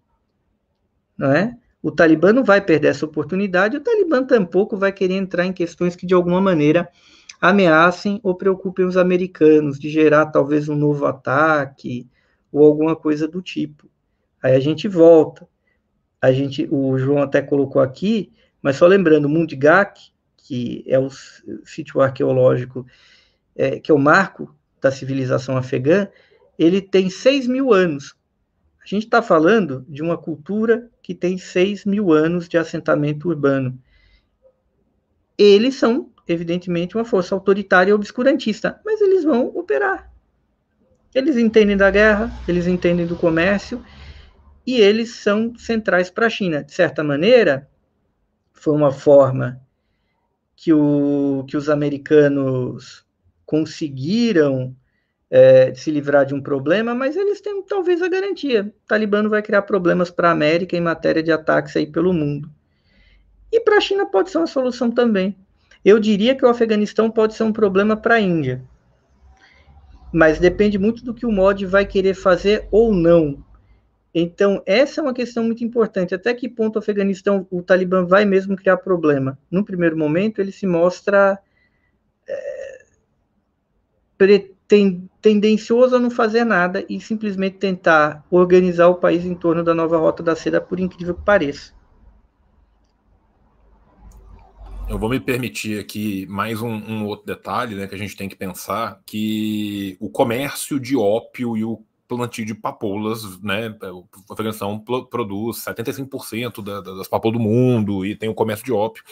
Não é? O Talibã não vai perder essa oportunidade, o Talibã tampouco vai querer entrar em questões que, de alguma maneira, ameacem ou preocupem os americanos de gerar talvez um novo ataque ou alguma coisa do tipo. Aí a gente volta. A gente, o João até colocou aqui, mas só lembrando, Mundgak, que é o sítio arqueológico é, que é o marco da civilização afegã, ele tem 6 mil anos. A gente está falando de uma cultura que tem 6 mil anos de assentamento urbano. Eles são evidentemente, uma força autoritária e obscurantista, mas eles vão operar. Eles entendem da guerra, eles entendem do comércio e eles são centrais para a China. De certa maneira, foi uma forma que, o, que os americanos conseguiram é, se livrar de um problema, mas eles têm talvez a garantia. O Talibã não vai criar problemas para a América em matéria de ataques aí pelo mundo. E para a China pode ser uma solução também. Eu diria que o Afeganistão pode ser um problema para a Índia, mas depende muito do que o MOD vai querer fazer ou não. Então, essa é uma questão muito importante. Até que ponto o Afeganistão, o Talibã vai mesmo criar problema? No primeiro momento, ele se mostra é, tendencioso a não fazer nada e simplesmente tentar organizar o país em torno da nova rota da seda, por incrível que pareça. Eu vou me permitir aqui mais um, um, outro detalhe né, que a gente tem que pensar, que o comércio de ópio e o plantio de papoulas, né, é, o Afeganistão produz 75% da, da, das papoulas do mundo e tem o comércio de ópio.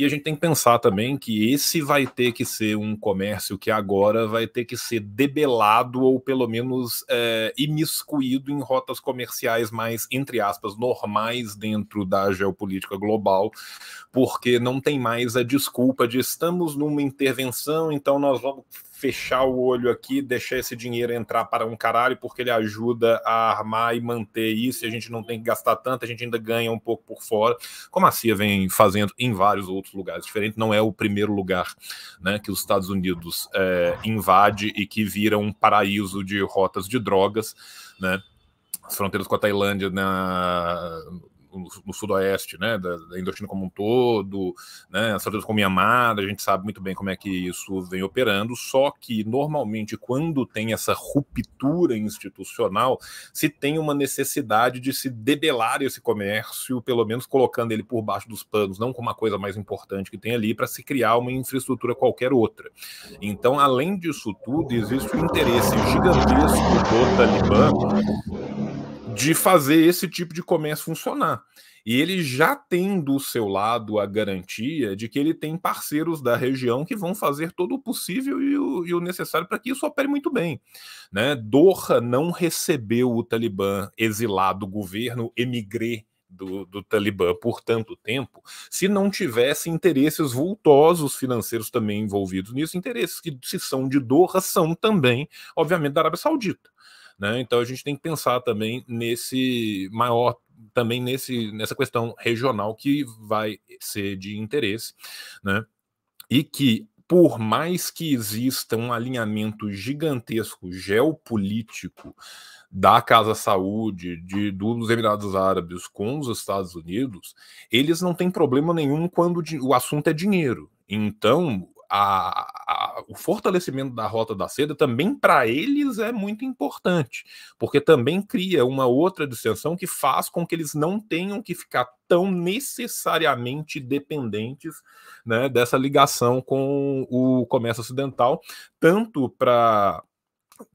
E a gente tem que pensar também que esse vai ter que ser um comércio que agora vai ter que ser debelado ou pelo menos é, imiscuído em rotas comerciais mais, entre aspas, normais dentro da geopolítica global, porque não tem mais a desculpa de estamos numa intervenção, então nós vamos fechar o olho aqui, deixar esse dinheiro entrar para um caralho, porque ele ajuda a armar e manter isso, e a gente não tem que gastar tanto, a gente ainda ganha um pouco por fora, como a CIA vem fazendo em vários outros lugares. Diferente não é o primeiro lugar né, que os Estados Unidos é, invade e que vira um paraíso de rotas de drogas, né? As fronteiras com a Tailândia na, no sudoeste, né, da, da, Indochina como um todo, né, as fronteiras com Mianmar, a gente sabe muito bem como é que isso vem operando, só que normalmente quando tem essa ruptura institucional, se tem uma necessidade de se debelar esse comércio, pelo menos colocando ele por baixo dos panos, não como uma coisa mais importante que tem ali, para se criar uma infraestrutura qualquer outra. Então, além disso tudo, existe um interesse gigantesco do Talibã de fazer esse tipo de comércio funcionar. E ele já tem do seu lado a garantia de que ele tem parceiros da região que vão fazer todo o possível e o, e o necessário para que isso opere muito bem. Né? Doha não recebeu o Talibã exilado, o governo emigrê do, do, Talibã por tanto tempo, se não tivesse interesses vultosos financeiros também envolvidos nisso, interesses que, se são de Doha, são também, obviamente, da Arábia Saudita. Né? Então a gente tem que pensar também nesse maior também nesse, nessa questão regional que vai ser de interesse, né? E que por mais que exista um alinhamento gigantesco geopolítico da Casa Saúde de, dos Emirados Árabes com os Estados Unidos, eles não têm problema nenhum quando o assunto é dinheiro. Então, a, a, o fortalecimento da Rota da Seda também para eles é muito importante, porque também cria uma outra distensão que faz com que eles não tenham que ficar tão necessariamente dependentes né, dessa ligação com o comércio ocidental, tanto para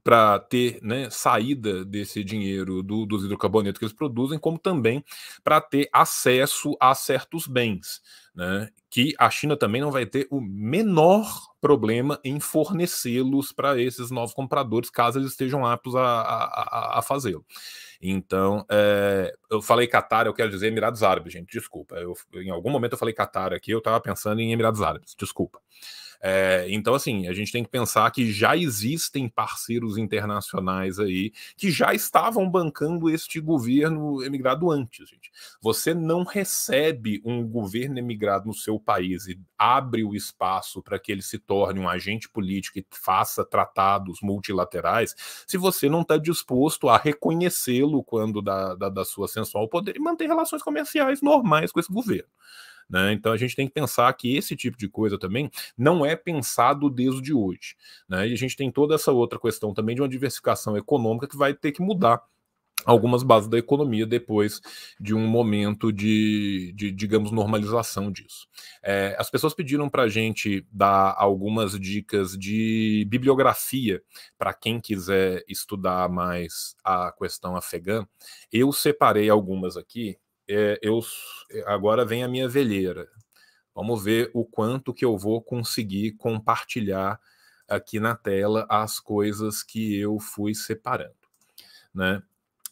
para ter né, saída desse dinheiro do, dos hidrocarbonetos que eles produzem, como também para ter acesso a certos bens, né, que a China também não vai ter o menor problema em fornecê-los para esses novos compradores, caso eles estejam aptos a, a, a fazê-lo. Então, é, eu falei Catar, eu quero dizer Emirados Árabes, gente, desculpa. Eu, em algum momento eu falei Catar aqui, eu estava pensando em Emirados Árabes, desculpa. É, então, assim, a gente tem que pensar que já existem parceiros internacionais aí que já estavam bancando este governo emigrado antes, gente. Você não recebe um governo emigrado no seu país e abre o espaço para que ele se torne um agente político e faça tratados multilaterais, se você não está disposto a reconhecê-lo quando da, da, da sua ascensão ao poder e manter relações comerciais normais com esse governo. Né? Então a gente tem que pensar que esse tipo de coisa também não é pensado desde hoje. Né? E a gente tem toda essa outra questão também de uma diversificação econômica que vai ter que mudar algumas bases da economia depois de um momento de, de digamos, normalização disso. É, as pessoas pediram para a gente dar algumas dicas de bibliografia para quem quiser estudar mais a questão afegã. Eu separei algumas aqui. É, eu agora vem a minha velheira. Vamos ver o quanto que eu vou conseguir compartilhar aqui na tela as coisas que eu fui separando, né?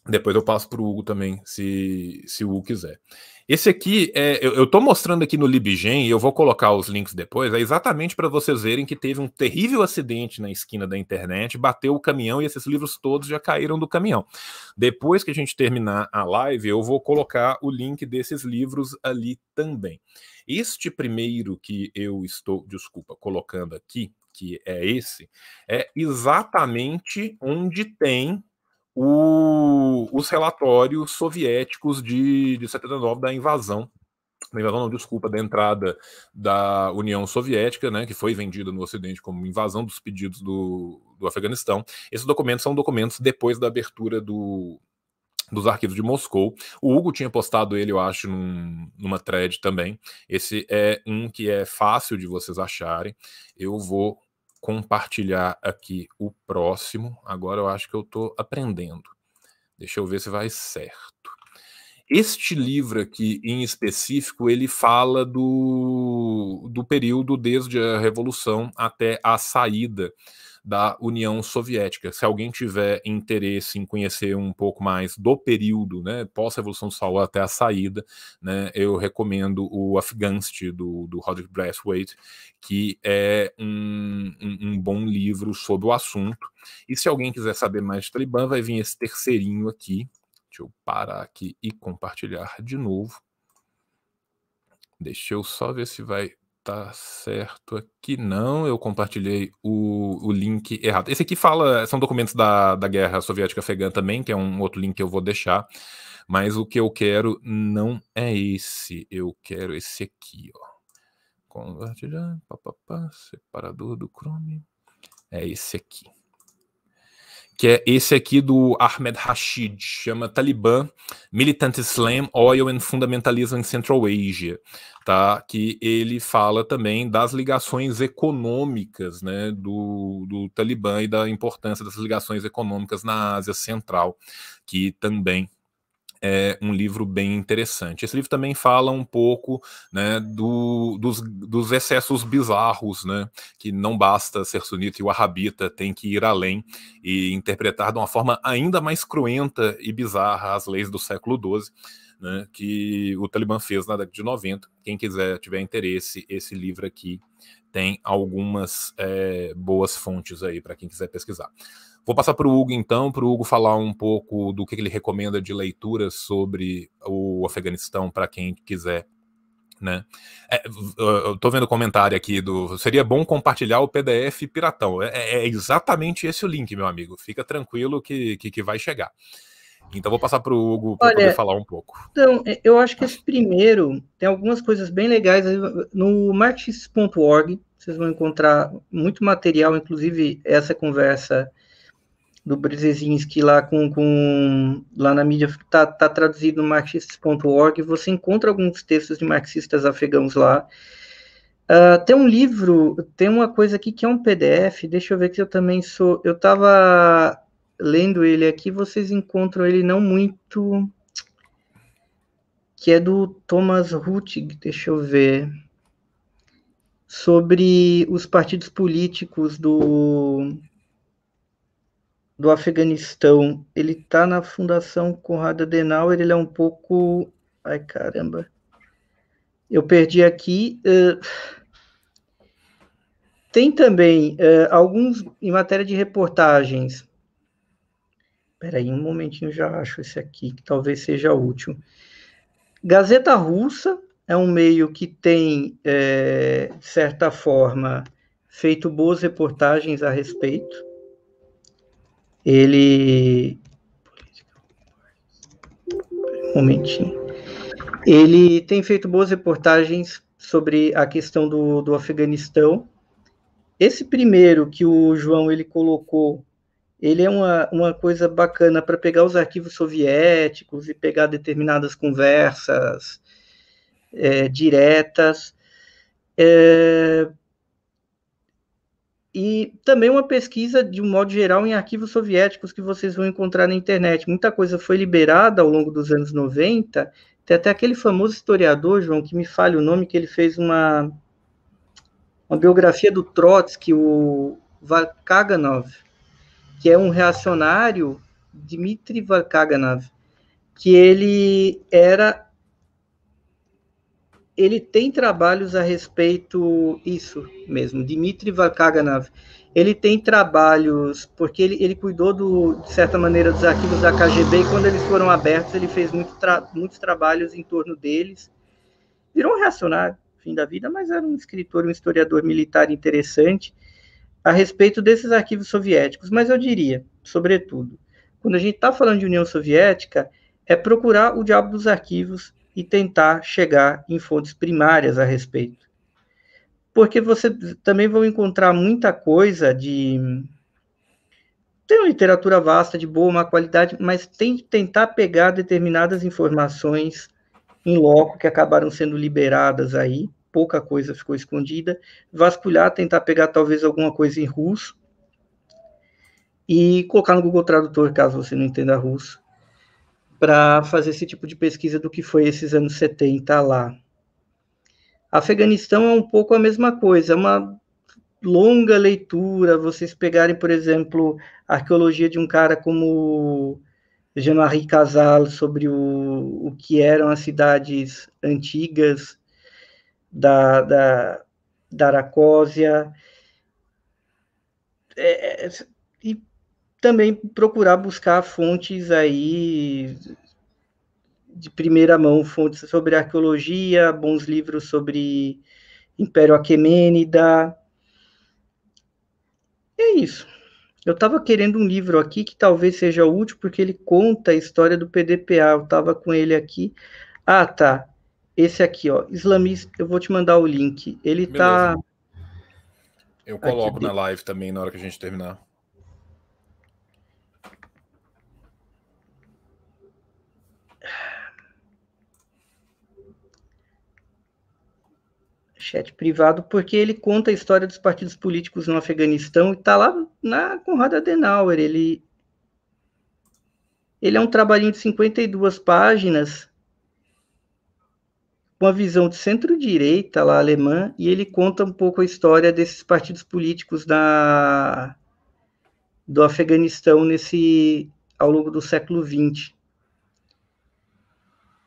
Depois eu passo para o Hugo também, se, se o Hugo quiser. Esse aqui, é, eu estou mostrando aqui no LibGen, e eu vou colocar os links depois, é exatamente para vocês verem que teve um terrível acidente na esquina da internet, bateu o caminhão e esses livros todos já caíram do caminhão. Depois que a gente terminar a live, eu vou colocar o link desses livros ali também. Este primeiro que eu estou, desculpa, colocando aqui, que é esse, é exatamente onde tem o, os relatórios soviéticos de, de 79 da invasão da invasão, não, desculpa, da entrada da União Soviética, né, que foi vendida no Ocidente como invasão dos pedidos do, do Afeganistão. Esses documentos são documentos depois da abertura do, dos arquivos de Moscou. O Hugo tinha postado ele, eu acho, num, numa thread também. Esse é um que é fácil de vocês acharem. Eu vou compartilhar aqui o próximo. Agora eu acho que eu estou aprendendo. Deixa eu ver se vai certo. Este livro aqui, em específico, ele fala do, do período desde a Revolução até a saída da União Soviética. Se alguém tiver interesse em conhecer um pouco mais do período, né, pós-Revolução Sol até a saída, né, eu recomendo o Afghansty, do, do Roderick Brathwaite, que é um, um, um bom livro sobre o assunto. E se alguém quiser saber mais de Talibã, vai vir esse terceirinho aqui. Deixa eu parar aqui e compartilhar de novo. Deixa eu só ver se vai tá certo aqui, não. Eu compartilhei o, o link errado. Esse aqui fala, são documentos da, da guerra soviética afegã também, que é um outro link que eu vou deixar. Mas o que eu quero não é esse. Eu quero esse aqui, ó. Compartilhar, papapá, separador do Chrome. É esse aqui que é esse aqui do Ahmed Rashid, chama Talibã, Militant Islam, Oil and Fundamentalism in Central Asia, tá? que ele fala também das ligações econômicas né, do, do Talibã e da importância das ligações econômicas na Ásia Central, que também é um livro bem interessante. Esse livro também fala um pouco né, do, dos, dos, excessos bizarros, né, que não basta ser sunita e arrabita tem que ir além e interpretar de uma forma ainda mais cruenta e bizarra as leis do século XII. Né, que o Talibã fez na década de 90. Quem quiser, tiver interesse, esse livro aqui tem algumas é, boas fontes aí para quem quiser pesquisar. Vou passar para o Hugo então, para o Hugo falar um pouco do que ele recomenda de leitura sobre o Afeganistão para quem quiser né? É, eu tô vendo comentário aqui do. Seria bom compartilhar o PDF piratão. É, é, é exatamente esse o link, meu amigo. Fica tranquilo que, que, que vai chegar. Então vou passar para o Hugo para poder falar um pouco. Então, é, eu acho que esse primeiro tem algumas coisas bem legais no marxist.org. Vocês vão encontrar muito material, inclusive essa conversa do Brzezinski lá com, com lá na mídia tá, tá traduzido no marxistas.org, você encontra alguns textos de marxistas afegãos lá. Uh, tem um livro, tem uma coisa aqui que é um PDF, deixa eu ver que eu também sou, eu estava lendo ele aqui, vocês encontram ele não muito que é do Thomas Rutig, deixa eu ver, sobre os partidos políticos do do Afeganistão. Ele tá na Fundação Conrado Adenauer, ele é um pouco. Ai, caramba. Eu perdi aqui. Uh... Tem também uh, alguns em matéria de reportagens. Espera aí um momentinho, já acho esse aqui, que talvez seja útil. Gazeta Russa é um meio que tem, é, de certa forma, feito boas reportagens a respeito ele. Um momentinho. Ele tem feito boas reportagens sobre a questão do, do Afeganistão. Esse primeiro que o João ele colocou, ele é uma, uma coisa bacana para pegar os arquivos soviéticos e pegar determinadas conversas é, diretas. É, e também uma pesquisa de um modo geral em arquivos soviéticos que vocês vão encontrar na internet. Muita coisa foi liberada ao longo dos anos 90. Tem até aquele famoso historiador, João, que me falha o nome, que ele fez uma, uma biografia do Trotsky, o Varkaganov, que é um reacionário, Dmitry Varkaganov, que ele era ele tem trabalhos a respeito isso mesmo. Dmitry Vakaganov. ele tem trabalhos, porque ele, ele cuidou, do, de certa maneira, dos arquivos da KGB, e quando eles foram abertos, ele fez muito tra muitos trabalhos em torno deles. Virou um reacionário, fim da vida, mas era um escritor, um historiador militar interessante a respeito desses arquivos soviéticos. Mas eu diria, sobretudo, quando a gente está falando de União Soviética, é procurar o diabo dos arquivos e tentar chegar em fontes primárias a respeito. Porque você também vai encontrar muita coisa de. Tem uma literatura vasta, de boa, má qualidade, mas tem que tentar pegar determinadas informações em loco que acabaram sendo liberadas aí, pouca coisa ficou escondida, vasculhar, tentar pegar talvez alguma coisa em russo e colocar no Google Tradutor, caso você não entenda russo, para fazer esse tipo de pesquisa do que foi esses anos 70 lá. Afeganistão é um pouco a mesma coisa, é uma longa leitura, vocês pegarem, por exemplo, a arqueologia de um cara como Jean-Marie Casal sobre o, o que eram as cidades antigas da, da, da Aracósia. É, é também procurar buscar fontes aí de primeira mão, fontes sobre arqueologia, bons livros sobre Império Aquemênida. É isso. Eu estava querendo um livro aqui que talvez seja útil, porque ele conta a história do PDPA. Eu estava com ele aqui. Ah, tá. Esse aqui, ó. Islamista. Eu vou te mandar o link. Ele tá Beleza. tá. Eu coloco aqui. na live também na hora que a gente terminar. chat privado, porque ele conta a história dos partidos políticos no Afeganistão e está lá na Conrad Adenauer. Ele, ele é um trabalhinho de 52 páginas, com a visão de centro-direita lá alemã, e ele conta um pouco a história desses partidos políticos da, do Afeganistão nesse ao longo do século XX.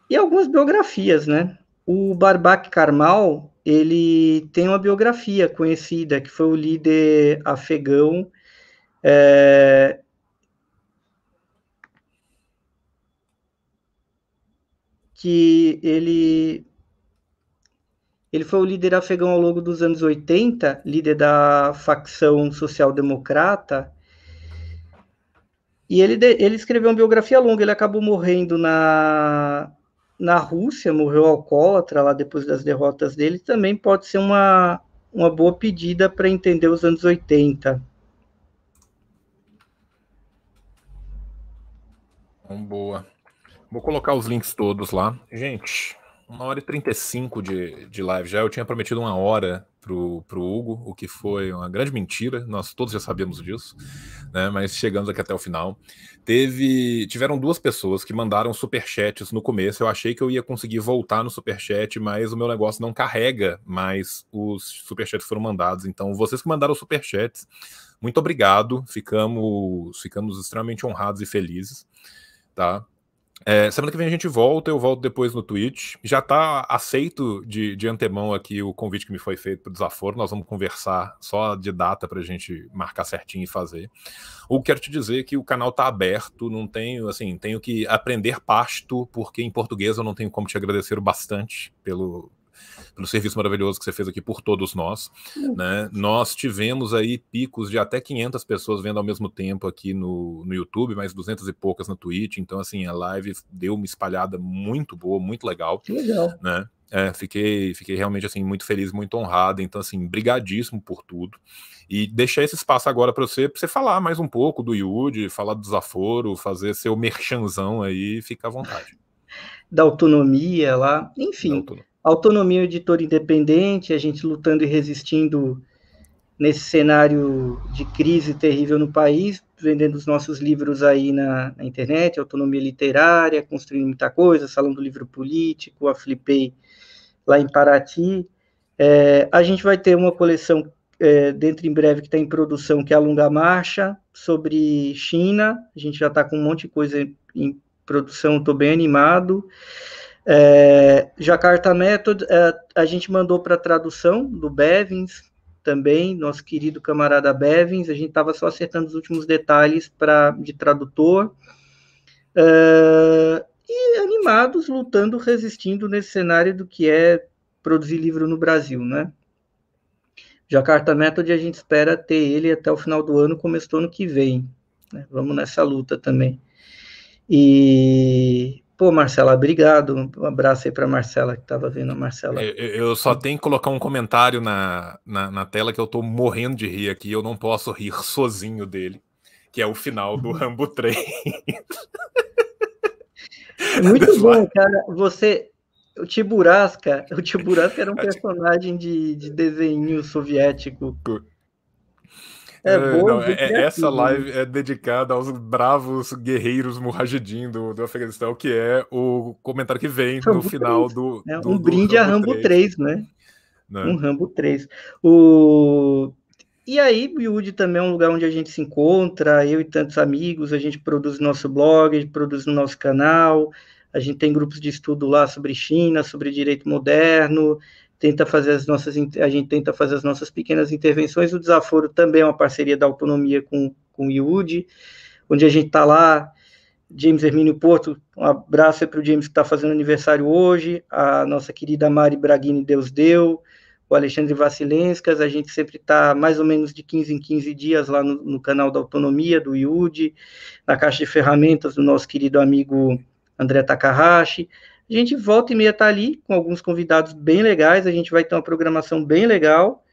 E algumas biografias, né? O Barbak Karmal, ele tem uma biografia conhecida, que foi o líder afegão. É... que ele ele foi o líder afegão ao longo dos anos 80, líder da facção social-democrata, e ele, ele escreveu uma biografia longa, ele acabou morrendo na, na Rússia, morreu alcoólatra lá depois das derrotas dele, também pode ser uma, uma boa pedida para entender os anos 80. Então, boa. Vou colocar os links todos lá. Gente, uma hora e 35 de, de live já. Eu tinha prometido uma hora para o Hugo, o que foi uma grande mentira, nós todos já sabemos disso, né? Mas chegamos aqui até o final. Teve. Tiveram duas pessoas que mandaram superchats no começo. Eu achei que eu ia conseguir voltar no superchat, mas o meu negócio não carrega mais os superchats foram mandados. Então, vocês que mandaram superchats, muito obrigado. Ficamos, ficamos extremamente honrados e felizes. Tá? É, semana que vem a gente volta, eu volto depois no Twitch. Já está aceito de, de antemão aqui o convite que me foi feito para desaforo. Nós vamos conversar só de data para a gente marcar certinho e fazer. Ou quero te dizer é que o canal está aberto, não tenho, assim, tenho que aprender pasto, porque em português eu não tenho como te agradecer bastante pelo, pelo serviço maravilhoso que você fez aqui por todos nós. Hum. Né? Nós tivemos aí picos de até 500 pessoas vendo ao mesmo tempo aqui no, no YouTube, mais 200 e poucas na Twitch. Então, assim, a live deu uma espalhada muito boa, muito legal. Que legal. Né? É, fiquei, fiquei realmente assim muito feliz, muito honrado. Então, assim, brigadíssimo por tudo. E deixar esse espaço agora para você, para você falar mais um pouco do Yude, falar do desaforo, fazer seu merchanzão aí, fica à vontade. Da autonomia lá, enfim. Autonomia autonomia editora independente, a gente lutando e resistindo nesse cenário de crise terrível no país, vendendo os nossos livros aí na, na internet, autonomia literária, construindo muita coisa, Salão do Livro Político, a Flipei lá em Paraty. É, a gente vai ter uma coleção é, dentro em breve que está em produção, que é a Longa Marcha, sobre China. A gente já está com um monte de coisa em produção, estou bem animado. É, Jakarta Method, é, a gente mandou para tradução do Bevins também, nosso querido camarada Bevins. A gente estava só acertando os últimos detalhes para de tradutor. É, e animados, lutando, resistindo nesse cenário do que é produzir livro no Brasil, né? Jakarta Method, a gente espera ter ele até o final do ano, começo do ano que vem. Né? Vamos nessa luta também. E Pô, Marcela, obrigado. Um abraço aí para Marcela que estava vendo a Marcela. Eu, eu, só tenho que colocar um comentário na, na, na tela que eu estou morrendo de rir aqui. Eu não posso rir sozinho dele, que é o final do Rambo 3. Muito bom, cara. Você. O Tiburasca, o Tiburasca era um personagem de, de desenho soviético é, é, não, é, é essa né? live é dedicada aos bravos guerreiros Murrajidin do, do Afeganistão, que é o comentário que vem Rambo no final do, é, do, Um do brinde Rambo a Rambo 3, 3 né? né? Um Rambo 3. O... E aí, Biúde também é um lugar onde a gente se encontra, eu e tantos amigos, a gente produz nosso blog, produz no nosso canal, a gente tem grupos de estudo lá sobre China, sobre direito moderno, tenta fazer as nossas a gente tenta fazer as nossas pequenas intervenções. O Desaforo também é uma parceria da autonomia com, com o IUD, onde a gente está lá. James Hermínio Porto, um abraço para o James que está fazendo aniversário hoje, a nossa querida Mari Braghini Deus Deu, o Alexandre Vassilenskas, a gente sempre está mais ou menos de 15 em 15 dias lá no, no canal da Autonomia, do IUD, na Caixa de Ferramentas, do nosso querido amigo André Takahashi, a gente volta e meia tá ali com alguns convidados bem legais. A gente vai ter uma programação bem legal.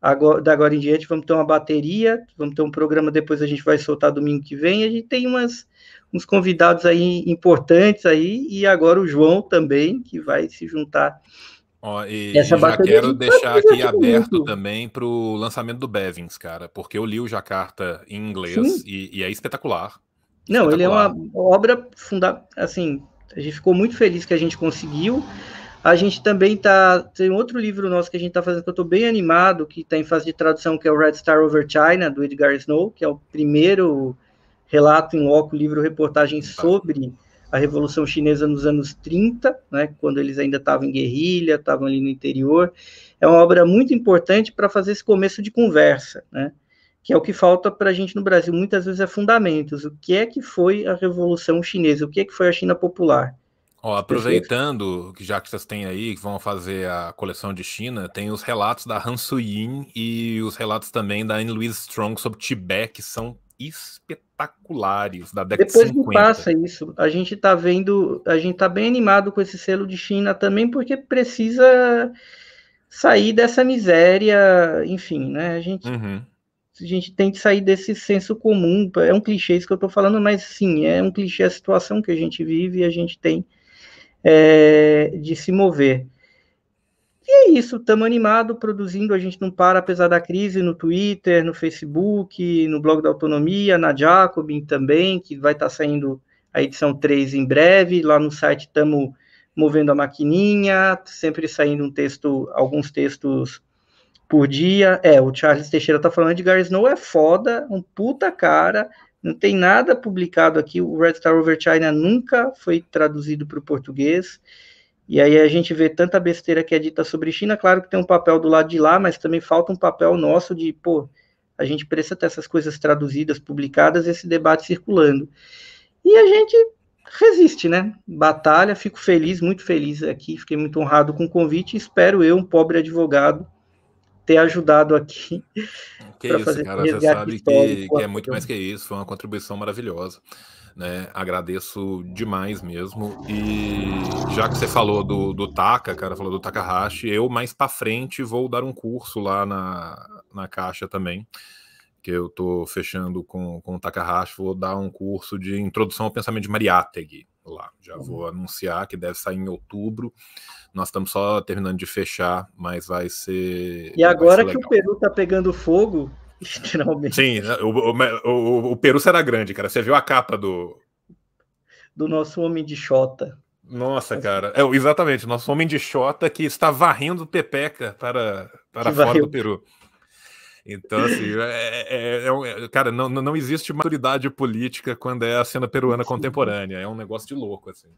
Agora, da agora em diante, vamos ter uma bateria, vamos ter um programa, depois a gente vai soltar domingo que vem. A gente tem umas, uns convidados aí importantes aí, e agora o João também, que vai se juntar. Ó, e, Essa já quero deixar aqui aberto muito. também para o lançamento do Bevins, cara, porque eu li o Jacarta em inglês e, e, é espetacular. Não, espetacular. ele é uma obra funda assim a gente ficou muito feliz que a gente conseguiu. A gente também tá tem outro livro nosso que a gente está fazendo que eu estou bem animado, que está em fase de tradução, que é o Red Star Over China do Edgar Snow, que é o primeiro relato em loco, livro, reportagem sobre a Revolução Chinesa nos anos 30, né, quando eles ainda estavam em guerrilha, estavam ali no interior. É uma obra muito importante para fazer esse começo de conversa, né? que é o que falta para a gente no Brasil. Muitas vezes é fundamentos. O que é que foi a Revolução Chinesa? O que é que foi a China Popular? Ó, aproveitando que já que vocês têm aí, que vão fazer a coleção de China, tem os relatos da Han Suyin e os relatos também da Anne Louise Strong sobre Tibete, que são espetaculares da década Depois de 50. Depois passa isso. A gente está vendo, a gente está bem animado com esse selo de China também, porque precisa sair dessa miséria, enfim, né? A gente uhum a gente tem que sair desse senso comum. É um clichê isso que eu estou falando, mas sim, é um clichê a situação que a gente vive e a gente tem é, de se mover. E é isso, estamos animados, produzindo, a gente não para, apesar da crise, no Twitter, no Facebook, no blog da Autonomia, na Jacobin também, que vai estar tá saindo a edição 3 em breve, lá no site estamos movendo a maquininha, sempre saindo um texto, alguns textos por dia É, o Charles Teixeira tá falando de Gary Snow é foda, um puta cara. Não tem nada publicado aqui. O Red Star Over China nunca foi traduzido para o português. E aí a gente vê tanta besteira que é dita sobre China. Claro que tem um papel do lado de lá, mas também falta um papel nosso de, pô, a gente precisa ter essas coisas traduzidas, publicadas, esse debate circulando. E a gente resiste, né? Batalha, fico feliz, muito feliz aqui, fiquei muito honrado com o convite. Espero eu, um pobre advogado, ter ajudado aqui. Que isso, fazer cara, você sabe que, que é muito mais que isso, foi uma contribuição maravilhosa. Né? Agradeço demais mesmo. E já que você falou do, do Taka, cara, falou do Takahashi, eu mais para frente vou dar um curso lá na, na Caixa também, que eu tô fechando com, com o Takahashi, vou dar um curso de introdução ao pensamento de Mariátegui lá. Já tá vou anunciar que deve sair em outubro. Nós estamos só terminando de fechar, mas vai ser. E agora ser que o Peru tá pegando fogo, literalmente. Sim, né, o, o, o, o, Peru será grande, cara. Você viu a capa do. Do nosso homem de Xota. Nossa, assim. cara. É, exatamente, nosso homem de Xota que está varrendo Pepeca para, para fora varreu. do Peru. Então, assim, é, é, cara, não, não existe maturidade política quando é a cena peruana contemporânea. É um negócio de louco, assim.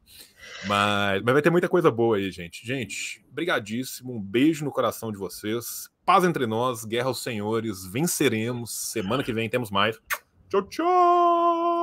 Mas, mas vai ter muita coisa boa aí, gente. Gente, brigadíssimo. Um beijo no coração de vocês. Paz entre nós, guerra aos senhores. Venceremos. Semana que vem temos mais. Tchau, tchau!